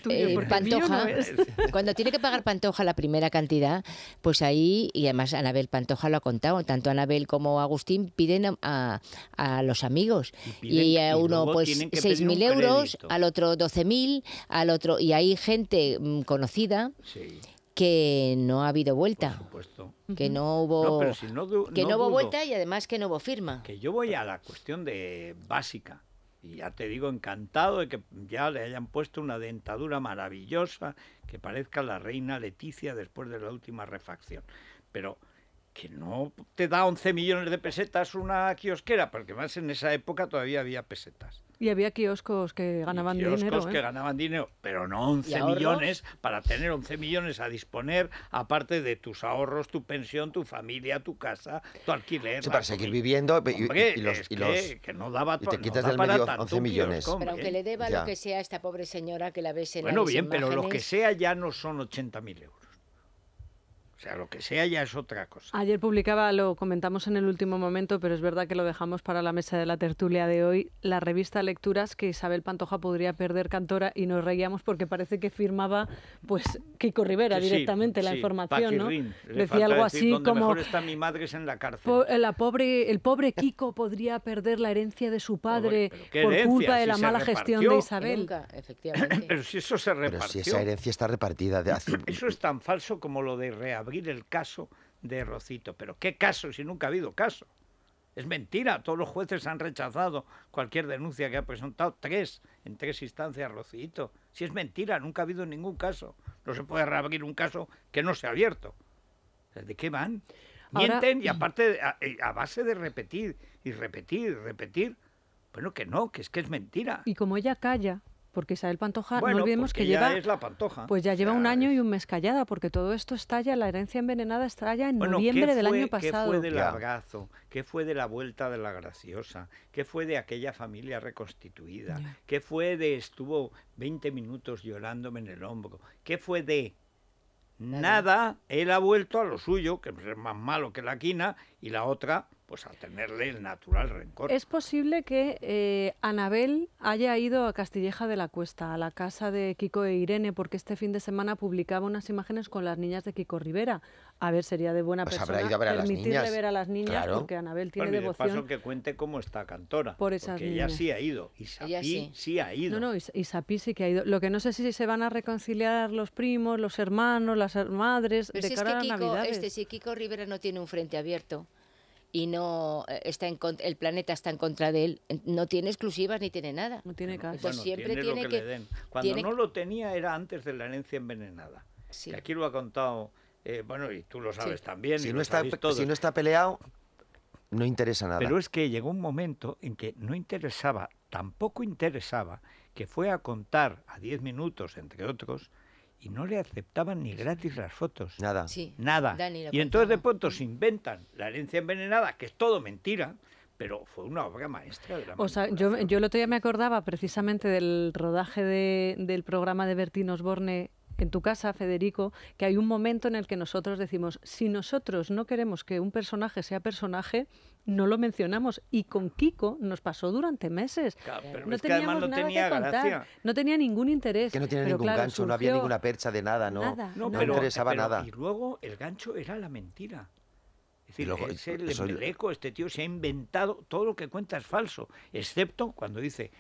Eh, Pantoja, *laughs* Cuando tiene que pagar Pantoja la primera cantidad, pues ahí, y además Anabel Pantoja lo ha contado, tanto Anabel como Agustín piden a, a los amigos. Y, a uno, pues, 6.000 euros, al otro 12.000, al otro... Y hay gente mm, conocida... Sí que no ha habido vuelta. supuesto. Que no hubo, que no, hubo vuelta y además que no hubo firma. Que yo voy a la cuestión de básica. Y ya te digo, encantado de que ya le hayan puesto una dentadura maravillosa que parezca la reina Leticia después de la última refacción. Pero que no te da 11 millones de pesetas una kiosquera, porque más en esa época todavía había pesetas. Y había kioscos que ganaban dinero. Kioscos ¿eh? que ganaban dinero, pero no 11 millones para tener 11 millones a disponer, aparte de tus ahorros, tu pensión, tu familia, tu casa, tu alquiler. Sí, para seguir viviendo. Y, los, y los, que, no daba te quitas del medio 11 millones. pero aunque ¿eh? le deba lo que sea a esta pobre señora que la ves en Bueno, bien, pero lo que sea ya no son 80.000 euros. O sea, lo que sea ya es otra cosa. Ayer publicaba, lo comentamos en el último momento, pero es verdad que lo dejamos para la mesa de la tertulia de hoy, la revista Lecturas que Isabel Pantoja podría perder cantora y nos reíamos porque parece que firmaba pues Kiko Rivera directamente la información, ¿no? Decía algo así como mi madre es en la cárcel. Eh, pobre, el pobre Kiko podría perder la herencia de su padre por culpa de la mala gestión de Isabel. *laughs* Pero si eso se repartió. Pero si esa herencia está repartida de hace... *coughs* Eso es tan falso como lo de reabrir el caso de Rocito. Pero ¿qué caso si nunca ha habido caso? Es mentira, todos los jueces han rechazado cualquier denuncia que ha presentado tres, en tres instancias Rocito. Si es mentira, nunca ha habido ningún caso. No se puede reabrir un caso que no se ha abierto. ¿De qué van? Mienten y *clears throat* aparte a, eh, a base de repetir y repetir y repetir. Bueno, que no, que es que es mentira. Y como ella calla, porque Isabel Pantoja, no olvidemos pues que lleva. Es la Pantoja. Pues ya lleva un año y un mes callada, porque todo esto estalla, la herencia envenenada estalla en noviembre del año pasado. ¿Qué fue del abrazo? ¿Qué fue de la vuelta de la graciosa? ¿Qué fue de aquella familia reconstituida? ¿Qué fue de estuvo 20 minutos llorándome en el hombro? ¿Qué fue de.? Nada él ha vuelto a lo suyo, que es más malo que la quina, y la otra pues a tenerle el natural rencor. Es posible que eh, Anabel haya ido a Castilleja de la Cuesta, a la casa de Kiko e Irene, porque este fin de semana publicaba unas imágenes con las niñas de Kiko Rivera. A ver, sería de buena pues persona permitirle ver a las niñas, porque Anabel tiene y devoción. que cuente cómo está Cantora, por esas porque ella sí ha ido, y Sapí sí. ha ido. No, no, Sapí sí que ha ido. Lo que no sé si se van a reconciliar los primos, los hermanos, las madres, de cara es que a Kiko, Este, si Kiko Rivera no tiene un frente abierto y no eh, está en el planeta está en contra de él. No tiene exclusivas ni tiene nada. No tiene caso. siempre tiene, que, Cuando no lo tenía era antes de la herencia envenenada. Y aquí lo ha contado, eh, bueno, y tú lo sabes también. Si no, está, si no está peleado, no interesa nada. Pero es que llegó un momento en que no interesaba, tampoco interesaba, que fue a contar a 10 minutos, entre otros, y no le aceptaban ni gratis las fotos. Nada. nada. Y entonces de pronto mm. se inventan la herencia envenenada, que es todo mentira, pero fue una obra maestra de la O sea, yo, yo el otro día me acordaba precisamente del rodaje del programa de Bertín Osborne en tu casa, Federico, que hay un momento en el que nosotros decimos, si nosotros no queremos que un personaje sea personaje, no lo mencionamos. Y con Kiko nos pasó durante meses. no nada tenía que contar, No tenía ningún interés. Que no tenía ningún gancho, no había ninguna percha de nada, ¿no? Nada, no, interesaba nada. Y luego el gancho era la mentira. Es decir, el este tío se ha inventado, todo lo que cuenta es falso, excepto cuando dice,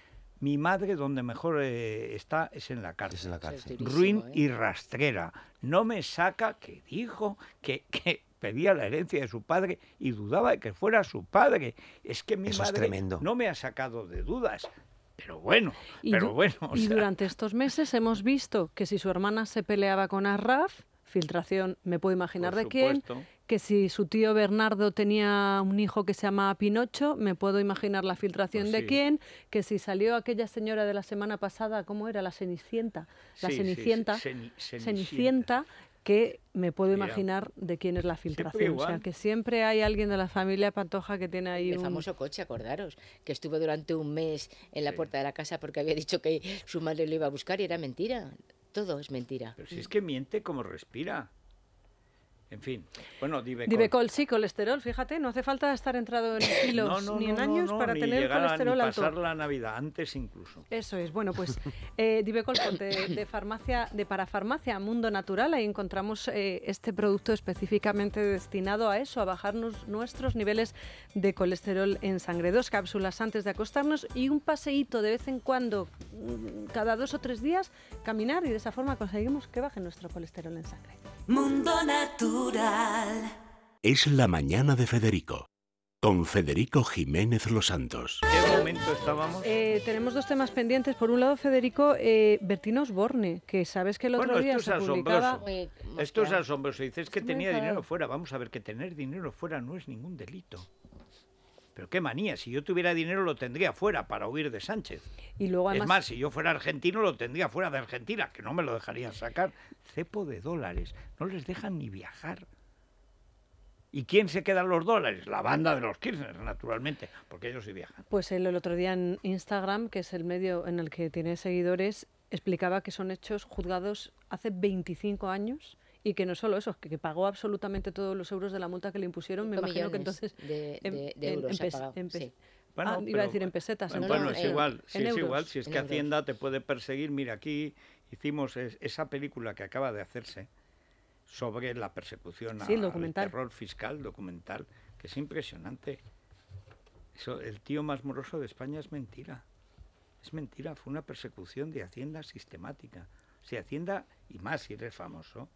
mi madre donde mejor eh, está es en la cárcel. en la cárcel. Ruin ¿eh? y rastrera. No me saca que dijo que, que, pedía la herencia de su padre y dudaba de que fuera su padre. Es que mi madre no me ha sacado de dudas. Pero bueno, pero bueno. y durante estos meses hemos visto que si su hermana se peleaba con Arraf, filtración, me puedo imaginar de quién, que si su tío Bernardo tenía un hijo que se llamaba Pinocho, me puedo imaginar la filtración pues de quién, que si salió aquella señora de la semana pasada, ¿cómo era? La Cenicienta. La Cenicienta, Cenicienta, que me puedo imaginar de quién es la filtración. O sea, que siempre hay alguien de la familia Pantoja que tiene ahí El famoso coche, acordaros, que estuvo durante un mes en la puerta de la casa porque había dicho que su madre lo iba a buscar y era mentira. Todo es mentira. Pero si es que miente como respira. En fin, bueno, Divecol. Divecol, sí, colesterol, fíjate, no hace falta estar entrado en *coughs* kilos ni en años para tener colesterol a, ni pasar la Navidad, antes incluso. Eso es, bueno, pues *laughs* eh, Divecol pues, de, farmacia, de parafarmacia Mundo Natural, ahí encontramos eh, este producto específicamente destinado a eso, a bajarnos nuestros niveles de colesterol en sangre. Dos cápsulas antes de acostarnos y un paseíto de vez en cuando, mm, cada dos o tres días, caminar y de esa forma conseguimos que baje nuestro colesterol en sangre. Mundo Natural. Es la mañana de Federico. Con Federico Jiménez Los Santos. ¿Qué momento estábamos? Eh, tenemos dos temas pendientes. Por un lado, Federico, eh, Bertino Osborne, que sabes que el otro día esto Esto es asombroso. Dices que tenía dinero fuera. Vamos a ver, que tener dinero fuera no es ningún delito. Pero qué manía, si yo tuviera dinero lo tendría fuera para huir de Sánchez. Y además... Es más, si yo fuera argentino lo tendría fuera de Argentina, que no me lo dejarían sacar. Cepo de dólares, no les dejan ni viajar. ¿Y quién se queda los dólares? La banda de los Kirchner, naturalmente, porque ellos sí viajan. Pues el otro día en Instagram, que es el medio en el que tiene seguidores, explicaba que son hechos juzgados hace 25 años y que no solo eso, que, pagó absolutamente todos los euros de la multa que le impusieron, me imagino que entonces... De, em, em, en, ah, iba a decir en pesetas. Bueno, es igual, si es igual, si es que Hacienda te puede perseguir. Mira, aquí hicimos esa película que acaba de hacerse sobre la persecución sí, al terror fiscal, documental, que es impresionante. Eso, el tío más moroso de España es mentira. Es mentira, fue una persecución de Hacienda sistemática. Si Hacienda, y más si eres famoso,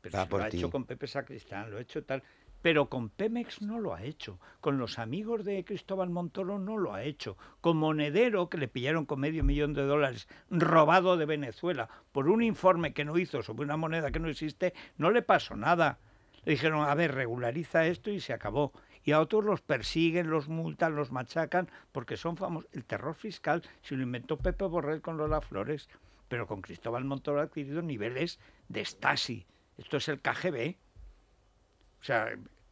pero ah, lo ha hecho con Pepe Sacristán, lo ha hecho tal. Pero con Pemex no lo ha hecho, con los amigos de Cristóbal Montoro no lo ha hecho, con Monedero, que le pillaron con medio millón de dólares robado de Venezuela por un informe que no hizo sobre una moneda que no existe, no le pasó nada. Le dijeron, a ver, regulariza esto y se acabó y a otros los persiguen, los multan, los machacan, porque son famosos. El terror fiscal se lo inventó Pepe Borrell con Lola Flores, pero con Cristóbal Montoro ha adquirido niveles de Stasi, esto es el KGB. O sea,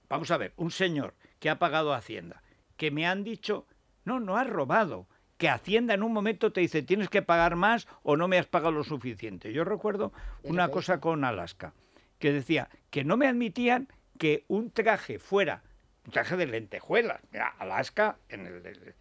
vamos a ver, un señor que ha pagado Hacienda, que me han dicho, no, no has robado, que Hacienda en un momento te dice, tienes que pagar más o no me has pagado lo suficiente. Yo recuerdo una cosa con Alaska, que decía que no me admitían que un traje fuera, un traje de lentejuelas, mira, Alaska, en el,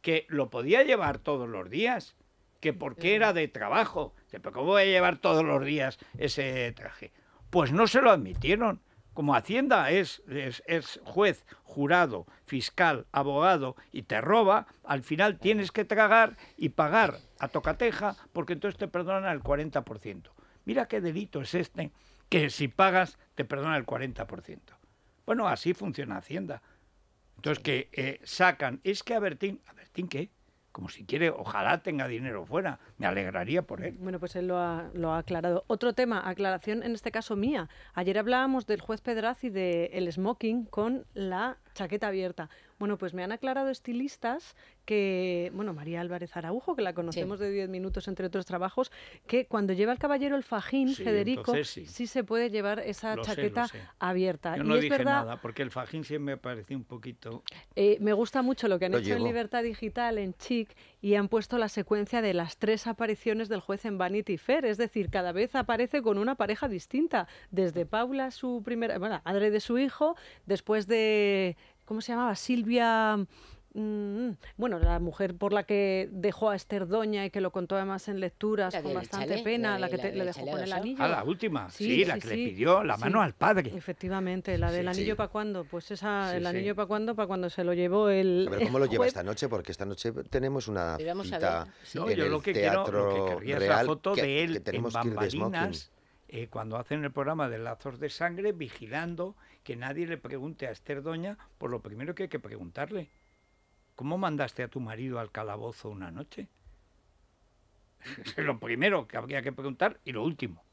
que lo podía llevar todos los días, que porque era de trabajo, pero ¿cómo voy a llevar todos los días ese traje? pues no se lo admitieron. Como Hacienda es, es, juez, jurado, fiscal, abogado y te roba, al final tienes que tragar y pagar a tocateja porque entonces te perdonan el 40%. Mira qué delito es este que si pagas te perdonan el 40%. Bueno, así funciona Hacienda. Entonces que eh, sacan, es que Abertín, ¿Abertín qué? como si quiere, ojalá tenga dinero fuera, me alegraría por él. Bueno, pues él lo ha, lo ha aclarado. Otro tema, aclaración en este caso mía. Ayer hablábamos del juez Pedraz y del smoking con la Chaqueta abierta. Bueno, pues me han aclarado estilistas que, bueno, María Álvarez Araujo, que la conocemos de 10 minutos entre otros trabajos, que cuando lleva el caballero el fajín, Federico, sí. se puede llevar esa chaqueta abierta. Yo no dije nada, porque el fajín sí me parecía un poquito... Eh, me gusta mucho lo que han hecho en Libertad Digital, en Chic, y han puesto la secuencia de las tres apariciones del juez en Vanity Fair, es decir, cada vez aparece con una pareja distinta, desde Paula, su primera, bueno, madre de su hijo, después de, ¿cómo se llamaba? Silvia... Mm, bueno, la mujer por la que dejó a Esther Doña y que lo contó además en lecturas con bastante pena, la, que le dejó con el anillo. Ah, la última, sí, la que le pidió la mano al padre. Efectivamente, la del anillo para cuando pues esa, el anillo para para cuando se lo llevó el. A ¿cómo lo lleva esta noche? Porque esta noche tenemos una cita en el teatro real, la foto que, de él tenemos en eh, cuando hacen el programa de lazos de sangre, vigilando que nadie le pregunte a Esther Doña por lo primero que hay que preguntarle, ¿Cómo mandaste a tu marido al calabozo una noche? es *laughs* lo primero que habría que preguntar y lo último.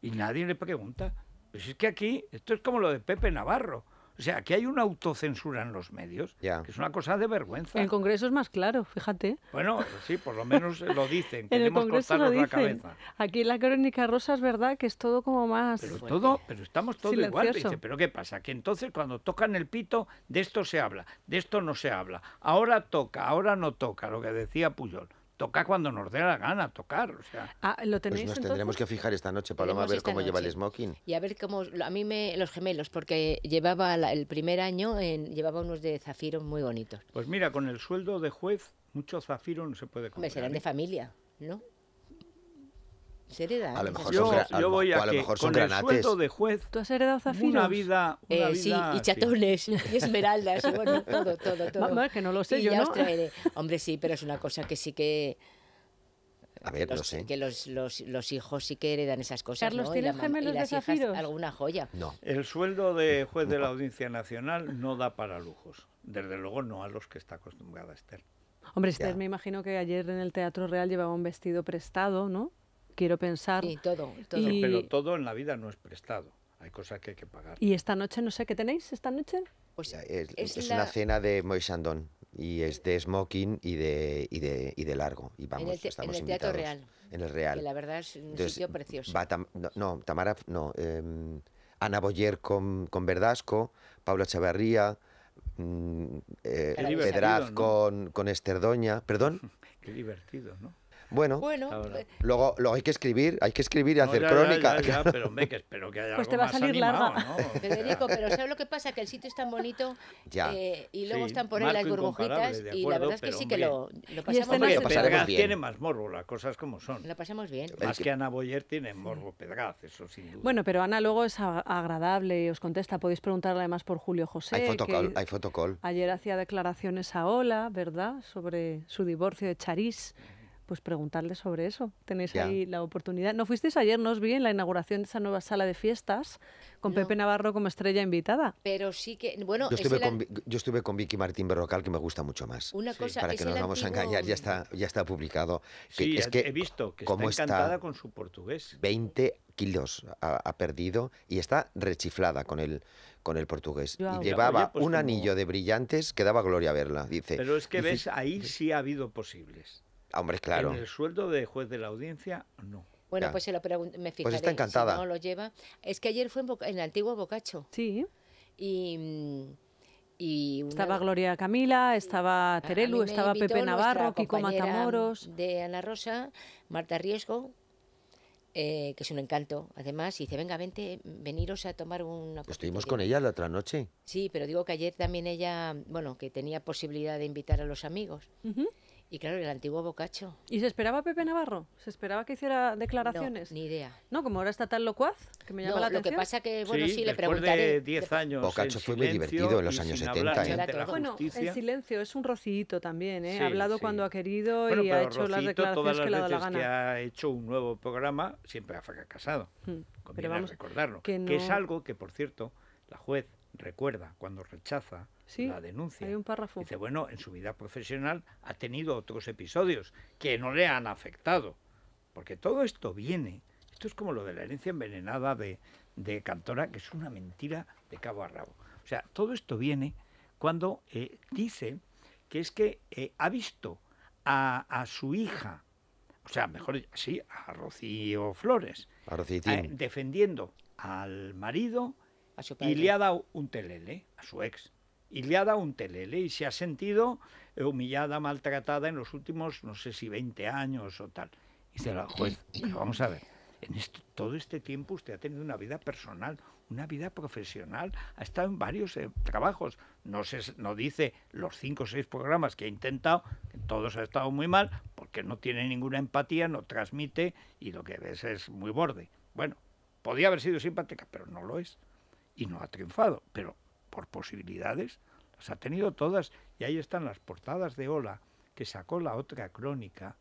Y nadie le pregunta. Pues es que aquí, esto es como lo de Pepe Navarro. O sea, aquí hay una autocensura en los medios, que es una cosa de vergüenza. El Congreso es más claro, fíjate. Bueno, sí, por lo menos lo dicen. *laughs* en el Congreso lo La cabeza. Aquí en la crónica rosa es verdad que es todo como más. Pero todo, pero estamos todos igual. pero ¿qué pasa? Que entonces cuando tocan el pito, de esto se habla, de esto no se habla. Ahora toca, ahora no toca, lo que decía Puyol toca cuando nos dé la gana tocar. O sea. Ah, pues nos tendremos que fijar esta noche, Paloma, a ver cómo lleva el smoking. Y a ver cómo. A mí me. Los gemelos, porque llevaba el primer año, en, llevaba unos de zafiro muy bonitos. Pues mira, con el sueldo de juez, mucho zafiro no se puede comprar. serán ¿eh? de familia, ¿no? Se hereda. A lo mejor yo, yo voy a, a con granates. el sueldo de juez. ¿Tú has heredado zafiros? Una eh, vida, Sí, y chatones, *laughs* y esmeraldas, y bueno, *laughs* todo, todo, todo. que no lo sé yo, ¿no? Hombre, sí, pero es una cosa que sí que... A ver, los, no sé. Que los, hijos sí que heredan esas cosas. Carlos, ¿no? ¿tienes gemelos y las hijas, alguna joya. No. El sueldo de juez de la Audiencia Nacional no da para lujos. Desde luego no a los que está acostumbrada Esther. Hombre, Esther, me imagino que ayer en el Teatro Real llevaba un vestido prestado, ¿no? quiero pensar. Y todo, todo. Pero todo en la vida no es prestado. Hay cosas que hay que pagar. ¿Y esta noche, no sé qué tenéis esta noche? O pues, es, es, una cena de Moisandón y es de smoking y de, y de, y de largo. Y vamos, en el, en el Teatro Real. En el Real. Que la verdad es un sitio precioso. no, Tamara, no. Em, Ana Boyer con, con Verdasco, Pablo Chavarría, mm, eh, Pedraz con, con Esterdoña. ¿Perdón? *laughs* Qué divertido, ¿no? Bueno, luego, hay que escribir, hay que escribir y hacer crónica. pero me, que espero que haya Pues te va a salir larga. *laughs* Federico, pero ¿sabes lo que pasa? Que el sitio es tan bonito eh, y luego están por ahí las burbujitas y la verdad es que sí que lo, lo este pasamos hombre, bien. tiene más morro las cosas como son. Lo pasamos bien. Más que... Ana Boyer tiene morbo Pedraz, eso sin Bueno, pero Ana luego es agradable, os contesta, podéis preguntarle además por Julio José. Hay fotocall, hay fotocall. Ayer hacía declaraciones a Ola, ¿verdad?, sobre su divorcio de Charis pues preguntarle sobre eso. Tenéis ahí la oportunidad. No fuisteis ayer, no os vi en la inauguración de esa nueva sala de fiestas con Pepe Navarro como estrella invitada. Pero sí que, bueno, yo estuve, con, Vicky Martín Berrocal, que me gusta mucho más. Una cosa, para que nos vamos a engañar, ya está, publicado. Que, es que, he visto que como está encantada con su portugués. 20 kilos ha, perdido y está rechiflada con el, portugués. Y llevaba pues un anillo de brillantes que daba gloria verla, dice. Pero es que ves, ahí sí ha habido posibles. Hombre, claro. En el sueldo de juez de la audiencia, no. Bueno, pues se lo me fijaré. Pues está encantada. no lo lleva. Es que ayer fue en, el antiguo Bocacho. Sí. Y... Estaba Gloria Camila, estaba Terelu, estaba Pepe Navarro, Kiko Matamoros. De Ana Rosa, Marta Riesgo, eh, que es un encanto. Además, dice, venga, vente, veniros a tomar una... Pues estuvimos con ella la otra noche. Sí, pero digo que ayer también ella, bueno, que tenía posibilidad de invitar a los amigos. Y claro, el antiguo Bocacho. ¿Y se esperaba a Pepe Navarro? ¿Se esperaba que hiciera declaraciones? No, ni idea. No, como ahora está tan locuaz, que me llama la atención. Lo que pasa que, bueno, sí, le preguntaré. De 10 años. Bocacho fue muy divertido en los años 70. ¿eh? Bueno, el silencio es un rocíito también, ¿eh? ha hablado cuando ha querido y ha hecho las declaraciones que le ha dado la gana. Que ha hecho un nuevo programa, siempre ha fracasado. Hmm, vamos, recordarlo. Que, que es algo que, por cierto, la juez recuerda cuando rechaza la denuncia. un párrafo. Dice, bueno, en su vida profesional ha tenido otros episodios que no le han afectado. Porque todo esto viene, esto es como lo de la herencia envenenada de, de Cantora, que es una mentira de cabo a rabo. O sea, todo esto viene cuando eh, dice que es que eh, ha visto a, a, su hija, o sea, mejor sí, a Rocío Flores, eh, defendiendo al marido y le ha dado un telele a su ex y le ha dado un telele y se ha sentido eh, humillada, maltratada en los últimos, no sé si 20 años o tal. Y dice la juez, vamos a ver, en todo este tiempo usted ha tenido una vida personal, una vida profesional, ha estado en varios eh, trabajos, no, no dice los cinco o seis programas que ha intentado, todos ha estado muy mal, porque no tiene ninguna empatía, no transmite y lo que ves es muy borde. Bueno, podía haber sido simpática, pero no lo es. Y no ha triunfado, pero por posibilidades, las ha tenido todas. Y ahí están las portadas de Ola, que sacó la otra crónica,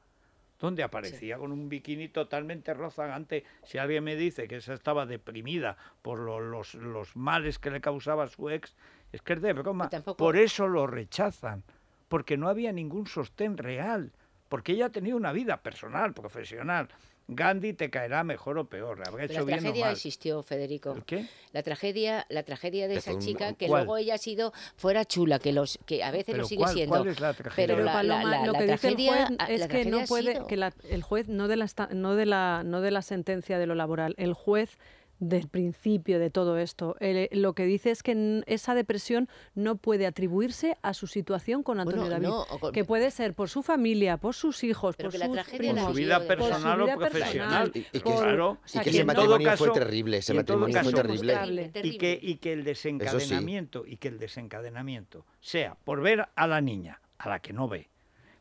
donde aparecía con un bikini totalmente rozagante. Si alguien me dice que esa estaba deprimida por los, males que le causaba su ex, es que es de broma. Por eso lo rechazan, porque no había ningún sostén real, porque ella ha tenido una vida personal, profesional, Gandhi te caerá mejor o peor. la tragedia existió, Federico. qué? La tragedia, la tragedia de, esa chica que luego ella ha sido fuera chula, que los que a veces lo sigue siendo. ¿cuál es la tragedia? Pero, la, la, lo que dice tragedia, el juez es que no puede, que el juez no de la no de la sentencia de lo laboral, el juez del principio de todo esto. Eh, lo que dice es que esa depresión no puede atribuirse a su situación con Antonio David, que puede ser por su familia, por sus hijos, por, su vida personal o profesional. Y, que, ese matrimonio fue terrible, matrimonio terrible. el desencadenamiento, y que el desencadenamiento sea por ver a la niña, a la que no ve,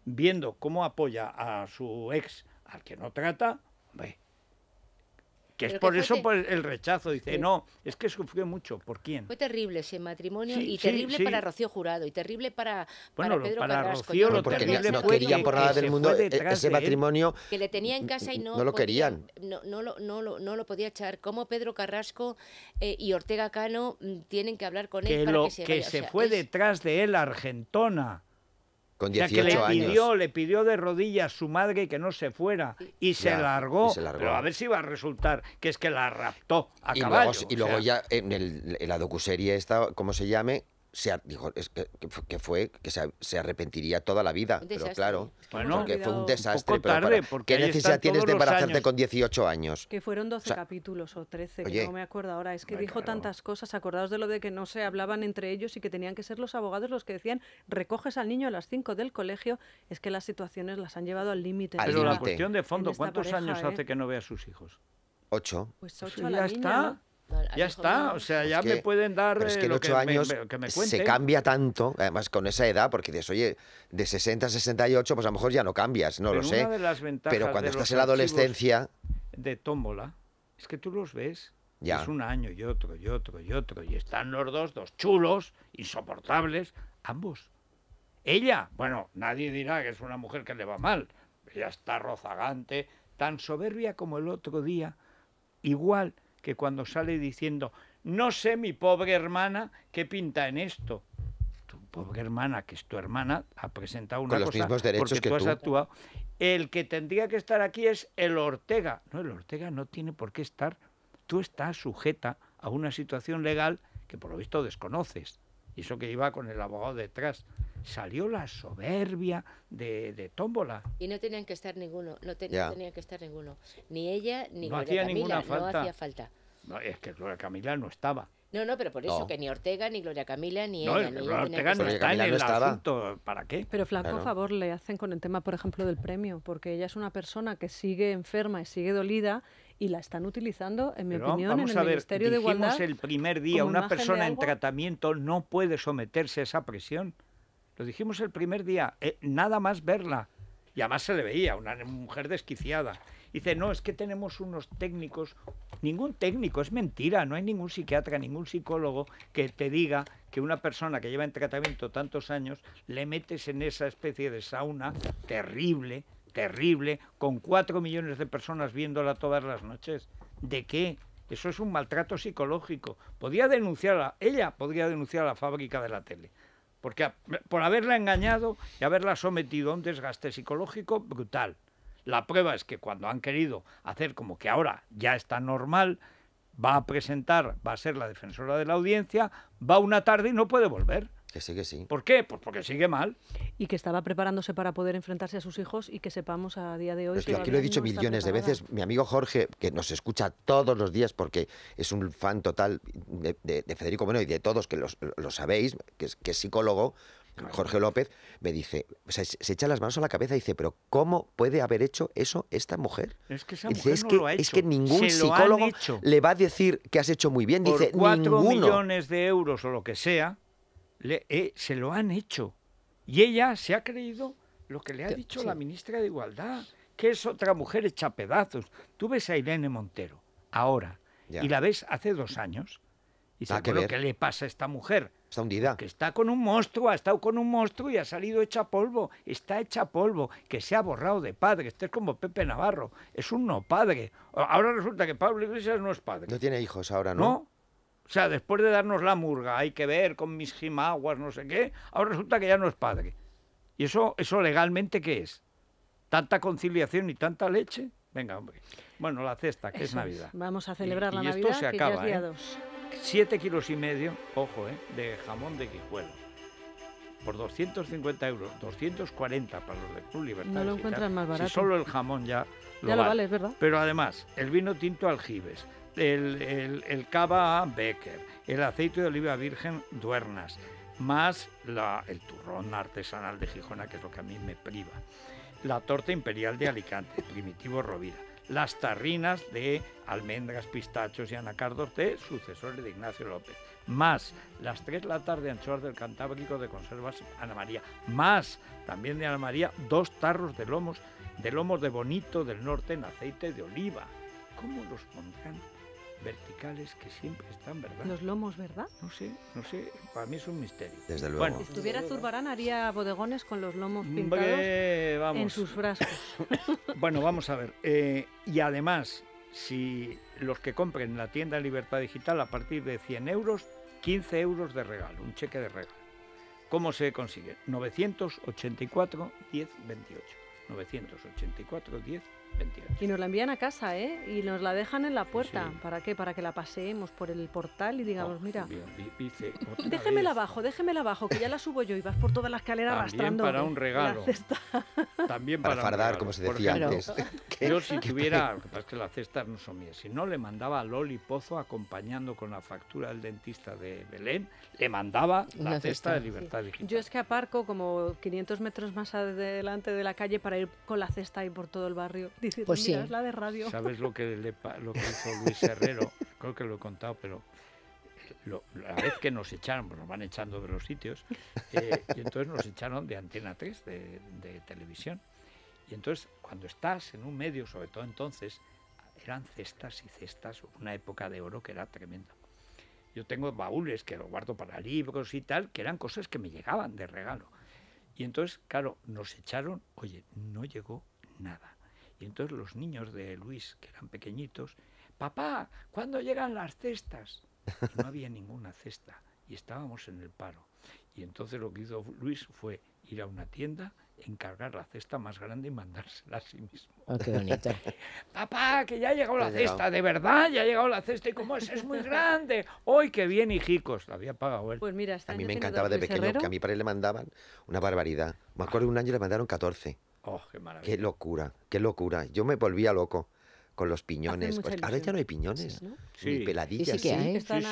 viendo cómo apoya a su ex, al que no trata, ve, que es por eso el rechazo. Dice, no, es que sufrió mucho. ¿Por quién? Fue terrible ese matrimonio y terrible para Rocío Jurado y terrible para, bueno, para Pedro Carrasco. porque no querían por nada del mundo ese matrimonio. Que le tenía en casa y no, no lo querían. No, no, lo, no, lo, podía echar. Como Pedro Carrasco eh, y Ortega Cano mm, tienen que hablar con él que lo, que se Que se fue detrás de él Argentona con que le pidió, le pidió de rodillas a su madre que no se fuera y se, largó, Pero a ver si va a resultar que es que la raptó a y caballo. Luego, y luego ya en, el, la docuserie esta, cómo se llame, se dijo que, fue que se, arrepentiría toda la vida, pero claro, fue un desastre. pero ¿Qué necesidad tienes de embarazarte con 18 años? Que fueron 12 capítulos o 13, que no me acuerdo ahora. Es que dijo tantas cosas, acordaos de lo de que no se hablaban entre ellos y que tenían que ser los abogados los que decían recoges al niño a las 5 del colegio. Es que las situaciones las han llevado al límite. Pero la cuestión de fondo, ¿cuántos años ¿eh? hace que no vea a sus hijos? Ocho. Pues, pues ya está ya está, o sea, ya me pueden dar es que eh, lo años se cambia tanto, además con esa edad, porque dices, oye, de 60 a 68, pues a lo mejor ya no cambias, no lo sé. pero cuando estás en la adolescencia. De tómbola, es que tú los ves. Ya. Es un año y otro y otro y otro. Y están los dos, dos chulos, insoportables, ambos. Ella, bueno, nadie dirá que es una mujer que le va mal. Ella está rozagante, tan soberbia como el otro día, igual que cuando sale diciendo, no sé mi pobre hermana qué pinta en esto. Tu pobre hermana, que es tu hermana, ha presentado una Con cosa los mismos derechos que tú has actuado. El que tendría que estar aquí es el Ortega. No, el Ortega no tiene por qué estar. Tú estás sujeta a una situación legal que por lo visto desconoces. Y eso que iba con el abogado detrás salió la soberbia de, de Tómbola. Y no tenían que estar ninguno, no, tenía que estar ninguno. Ni ella ni Gloria Camila, no hacía falta. es que Gloria Camila no estaba. No, no, pero por eso que ni Ortega, ni Gloria Camila, ni ella, ni Ortega no está en el asunto. ¿Para qué? Pero flaco favor le hacen con el tema, por ejemplo, del premio, porque ella es una persona que sigue enferma y sigue dolida y la están utilizando, en mi opinión, en el Ministerio de Igualdad. el primer día, una persona en tratamiento no puede someterse a esa presión. Lo dijimos el primer día, eh, nada más verla. Y además se le veía, una mujer desquiciada. Dice, no, es que tenemos unos técnicos, ningún técnico, es mentira, no hay ningún psiquiatra, ningún psicólogo que te diga que una persona que lleva en tratamiento tantos años le metes en esa especie de sauna terrible, terrible, con cuatro millones de personas viéndola todas las noches. ¿De qué? Eso es un maltrato psicológico. Podía denunciarla, ella podría denunciar a la fábrica de la tele. Porque por haberla engañado y haberla sometido a un desgaste psicológico brutal. La prueba es que cuando han querido hacer como que ahora ya está normal, va a presentar, va a ser la defensora de la audiencia, va una tarde y no puede volver. Que sí, ¿Por qué? Pues porque sigue mal. Y que estaba preparándose para poder enfrentarse a sus hijos y que sepamos a día de hoy... que aquí lo he dicho millones de veces. Mi amigo Jorge, que nos escucha todos los días porque es un fan total de, Federico Bueno y de todos que lo sabéis, que es, psicólogo, Jorge López, me dice, se echa las manos a la cabeza y dice, pero ¿cómo puede haber hecho eso esta mujer? Es que esa mujer lo ha es que ningún psicólogo le va a decir que has hecho muy bien. dice, cuatro millones de euros o lo que sea, eh, se lo han hecho. Y ella se ha creído lo que le ha dicho la ministra de Igualdad, que es otra mujer hecha pedazos. Tú ves a Irene Montero ahora y la ves hace dos años y sabe ¿qué que le pasa a esta mujer? Está hundida. Que está con un monstruo, ha estado con un monstruo y ha salido hecha polvo. Está hecha polvo, que se ha borrado de padre. Este es como Pepe Navarro, es un no padre. Ahora resulta que Pablo Iglesias no es padre. No tiene hijos ahora, ¿no? no o sea, después de darnos la murga, hay que ver con mis jimaguas, no sé qué, ahora resulta que ya no es padre. ¿Y eso, eso legalmente qué es? ¿Tanta conciliación y tanta leche? Venga, hombre. Bueno, la cesta, que es Navidad. Vamos a celebrar la y Navidad. se acaba. Que ya ¿eh? Siete kilos y medio, ojo, ¿eh? de jamón de quijuelo Por 250 euros, 240 para los de Club Libertad. No lo encuentran más barato. Si solo el jamón ya ya lo vale, es verdad. Pero además, el vino tinto aljibes, el, el, el cava Becker, el aceite de oliva virgen Duernas, más la, el turrón artesanal de Gijona, que es lo que a mí me priva, la torta imperial de Alicante, Primitivo Rovira, las tarrinas de almendras, pistachos y anacardos de sucesores de Ignacio López, más las tres latas de anchoas del Cantábrico de conservas Ana María, más también de Ana María dos tarros de lomos, de lomos de bonito del norte en aceite de oliva. ¿Cómo los pondrán? verticales que siempre están, ¿verdad? Los lomos, ¿verdad? No sé, no sé, para mí es un misterio. Desde luego. Bueno, si estuviera Zurbarán haría bodegones con los lomos pintados en sus frascos. *laughs* bueno, vamos a ver. Eh, y además, si los que compren la tienda Libertad Digital a partir de 100 euros, 15 euros de regalo, un cheque de regalo. ¿Cómo se consigue? 984 10 28. 984 10 y nos la envían a casa, ¿eh? Y nos la dejan en la puerta. ¿Para qué? Para que la paseemos por el portal y digamos, oh, mira. *laughs* déjemela abajo, déjemela abajo, que ya la subo yo y vas por toda la escalera También Para un regalo. *laughs* También para, fardar, como se decía antes. *laughs* yo si tuviera, lo que pasa es que las cestas no son mías, si no le mandaba a Loli Pozo acompañando con la factura del dentista de Belén, le mandaba la Una cesta, de libertad Yo es que aparco como 500 metros más adelante de la calle para ir con la cesta y por todo el barrio pues sí. la de radio. ¿Sabes lo que, le, lo que hizo Luis *laughs* Herrero? Creo que lo he contado, pero la vez que nos echaron, pues nos van echando de los sitios, eh, y entonces nos echaron de Antena 3, de, de televisión. Y entonces, cuando estás en un medio, sobre todo entonces, eran cestas y cestas, una época de oro que era tremenda. Yo tengo baúles que lo guardo para libros y tal, que eran cosas que me llegaban de regalo. Y entonces, claro, nos echaron, oye, no llegó nada. Y entonces los niños de Luis, que eran pequeñitos, papá, ¿cuándo llegan las cestas? no había ninguna cesta y estábamos en el paro. Y entonces lo que hizo Luis fue ir a una tienda, encargar la cesta más grande y mandársela a sí mismo. Ah, *laughs* papá, que ya ha llegado la cesta, de verdad, ya ha llegado la cesta y como es, es muy grande. Hoy qué bien, hijicos, la había pagado él. Pues mira, a mí me encantaba de pequeño que a mi padre le mandaban una barbaridad. Me acuerdo un año le mandaron 14. Oh, qué Qué locura, qué locura. Yo me volvía loco con los piñones. Pues, ahora ya no hay piñones, sí, ¿no? Sí. ni peladillas. Sí, que sí,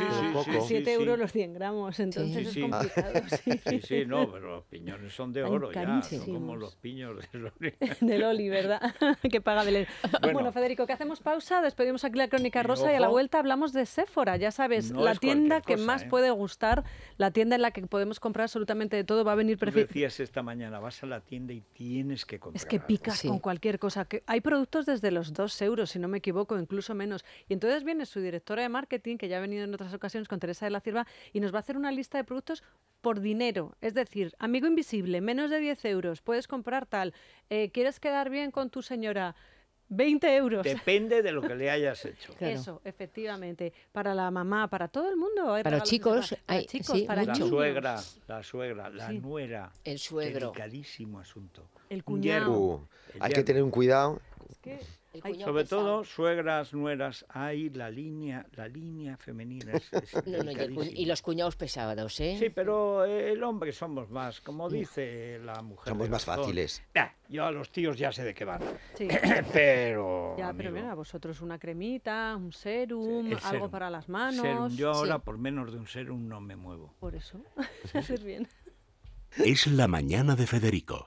7 euros los 100 gramos, entonces es complicado. *laughs* Sí. sí, no, pero los piñones son de oro ya, son como los piños del *laughs* Oli. del Oli, ¿verdad? *laughs* que paga Belén. Bueno, bueno, Federico, que hacemos pausa, despedimos aquí la Crónica Rosa y, a la vuelta hablamos de Sephora, ya sabes, la tienda que más ¿eh? puede gustar, la tienda en la que podemos comprar absolutamente de todo, va a venir perfecto. decías esta mañana, vas a la tienda y tienes que comprar. Es que picas con cualquier cosa. hay productos desde los 2 euros si no me equivoco, incluso menos. Y entonces viene su directora de marketing, que ya ha venido en otras ocasiones con Teresa de la Cierva, y nos va a hacer una lista de productos por dinero. Es decir, amigo invisible, menos de 10 euros, puedes comprar tal, eh, quieres quedar bien con tu señora. 20 euros. Depende de lo que le hayas hecho. *laughs* Eso, efectivamente. Para la mamá, para todo el mundo. Eh, para los chicos, hay, chicos para la suegra, la suegra, la nuera. El suegro. Delicadísimo asunto. El cuñado. Uh, hay que tener un cuidado. Es que sobre todo suegras, nueras, hay la línea, la línea femenina. *laughs* y, los cuñados pesados, ¿eh? Sí, pero eh, el hombre somos más, como dice la mujer. Somos más fáciles. yo a los tíos ya sé de qué van. *coughs* pero. Ya, pero a vosotros una cremita, un serum, algo para las manos. Yo ahora por menos de un serum no me muevo. Por eso, *laughs* bien. Es la mañana de Federico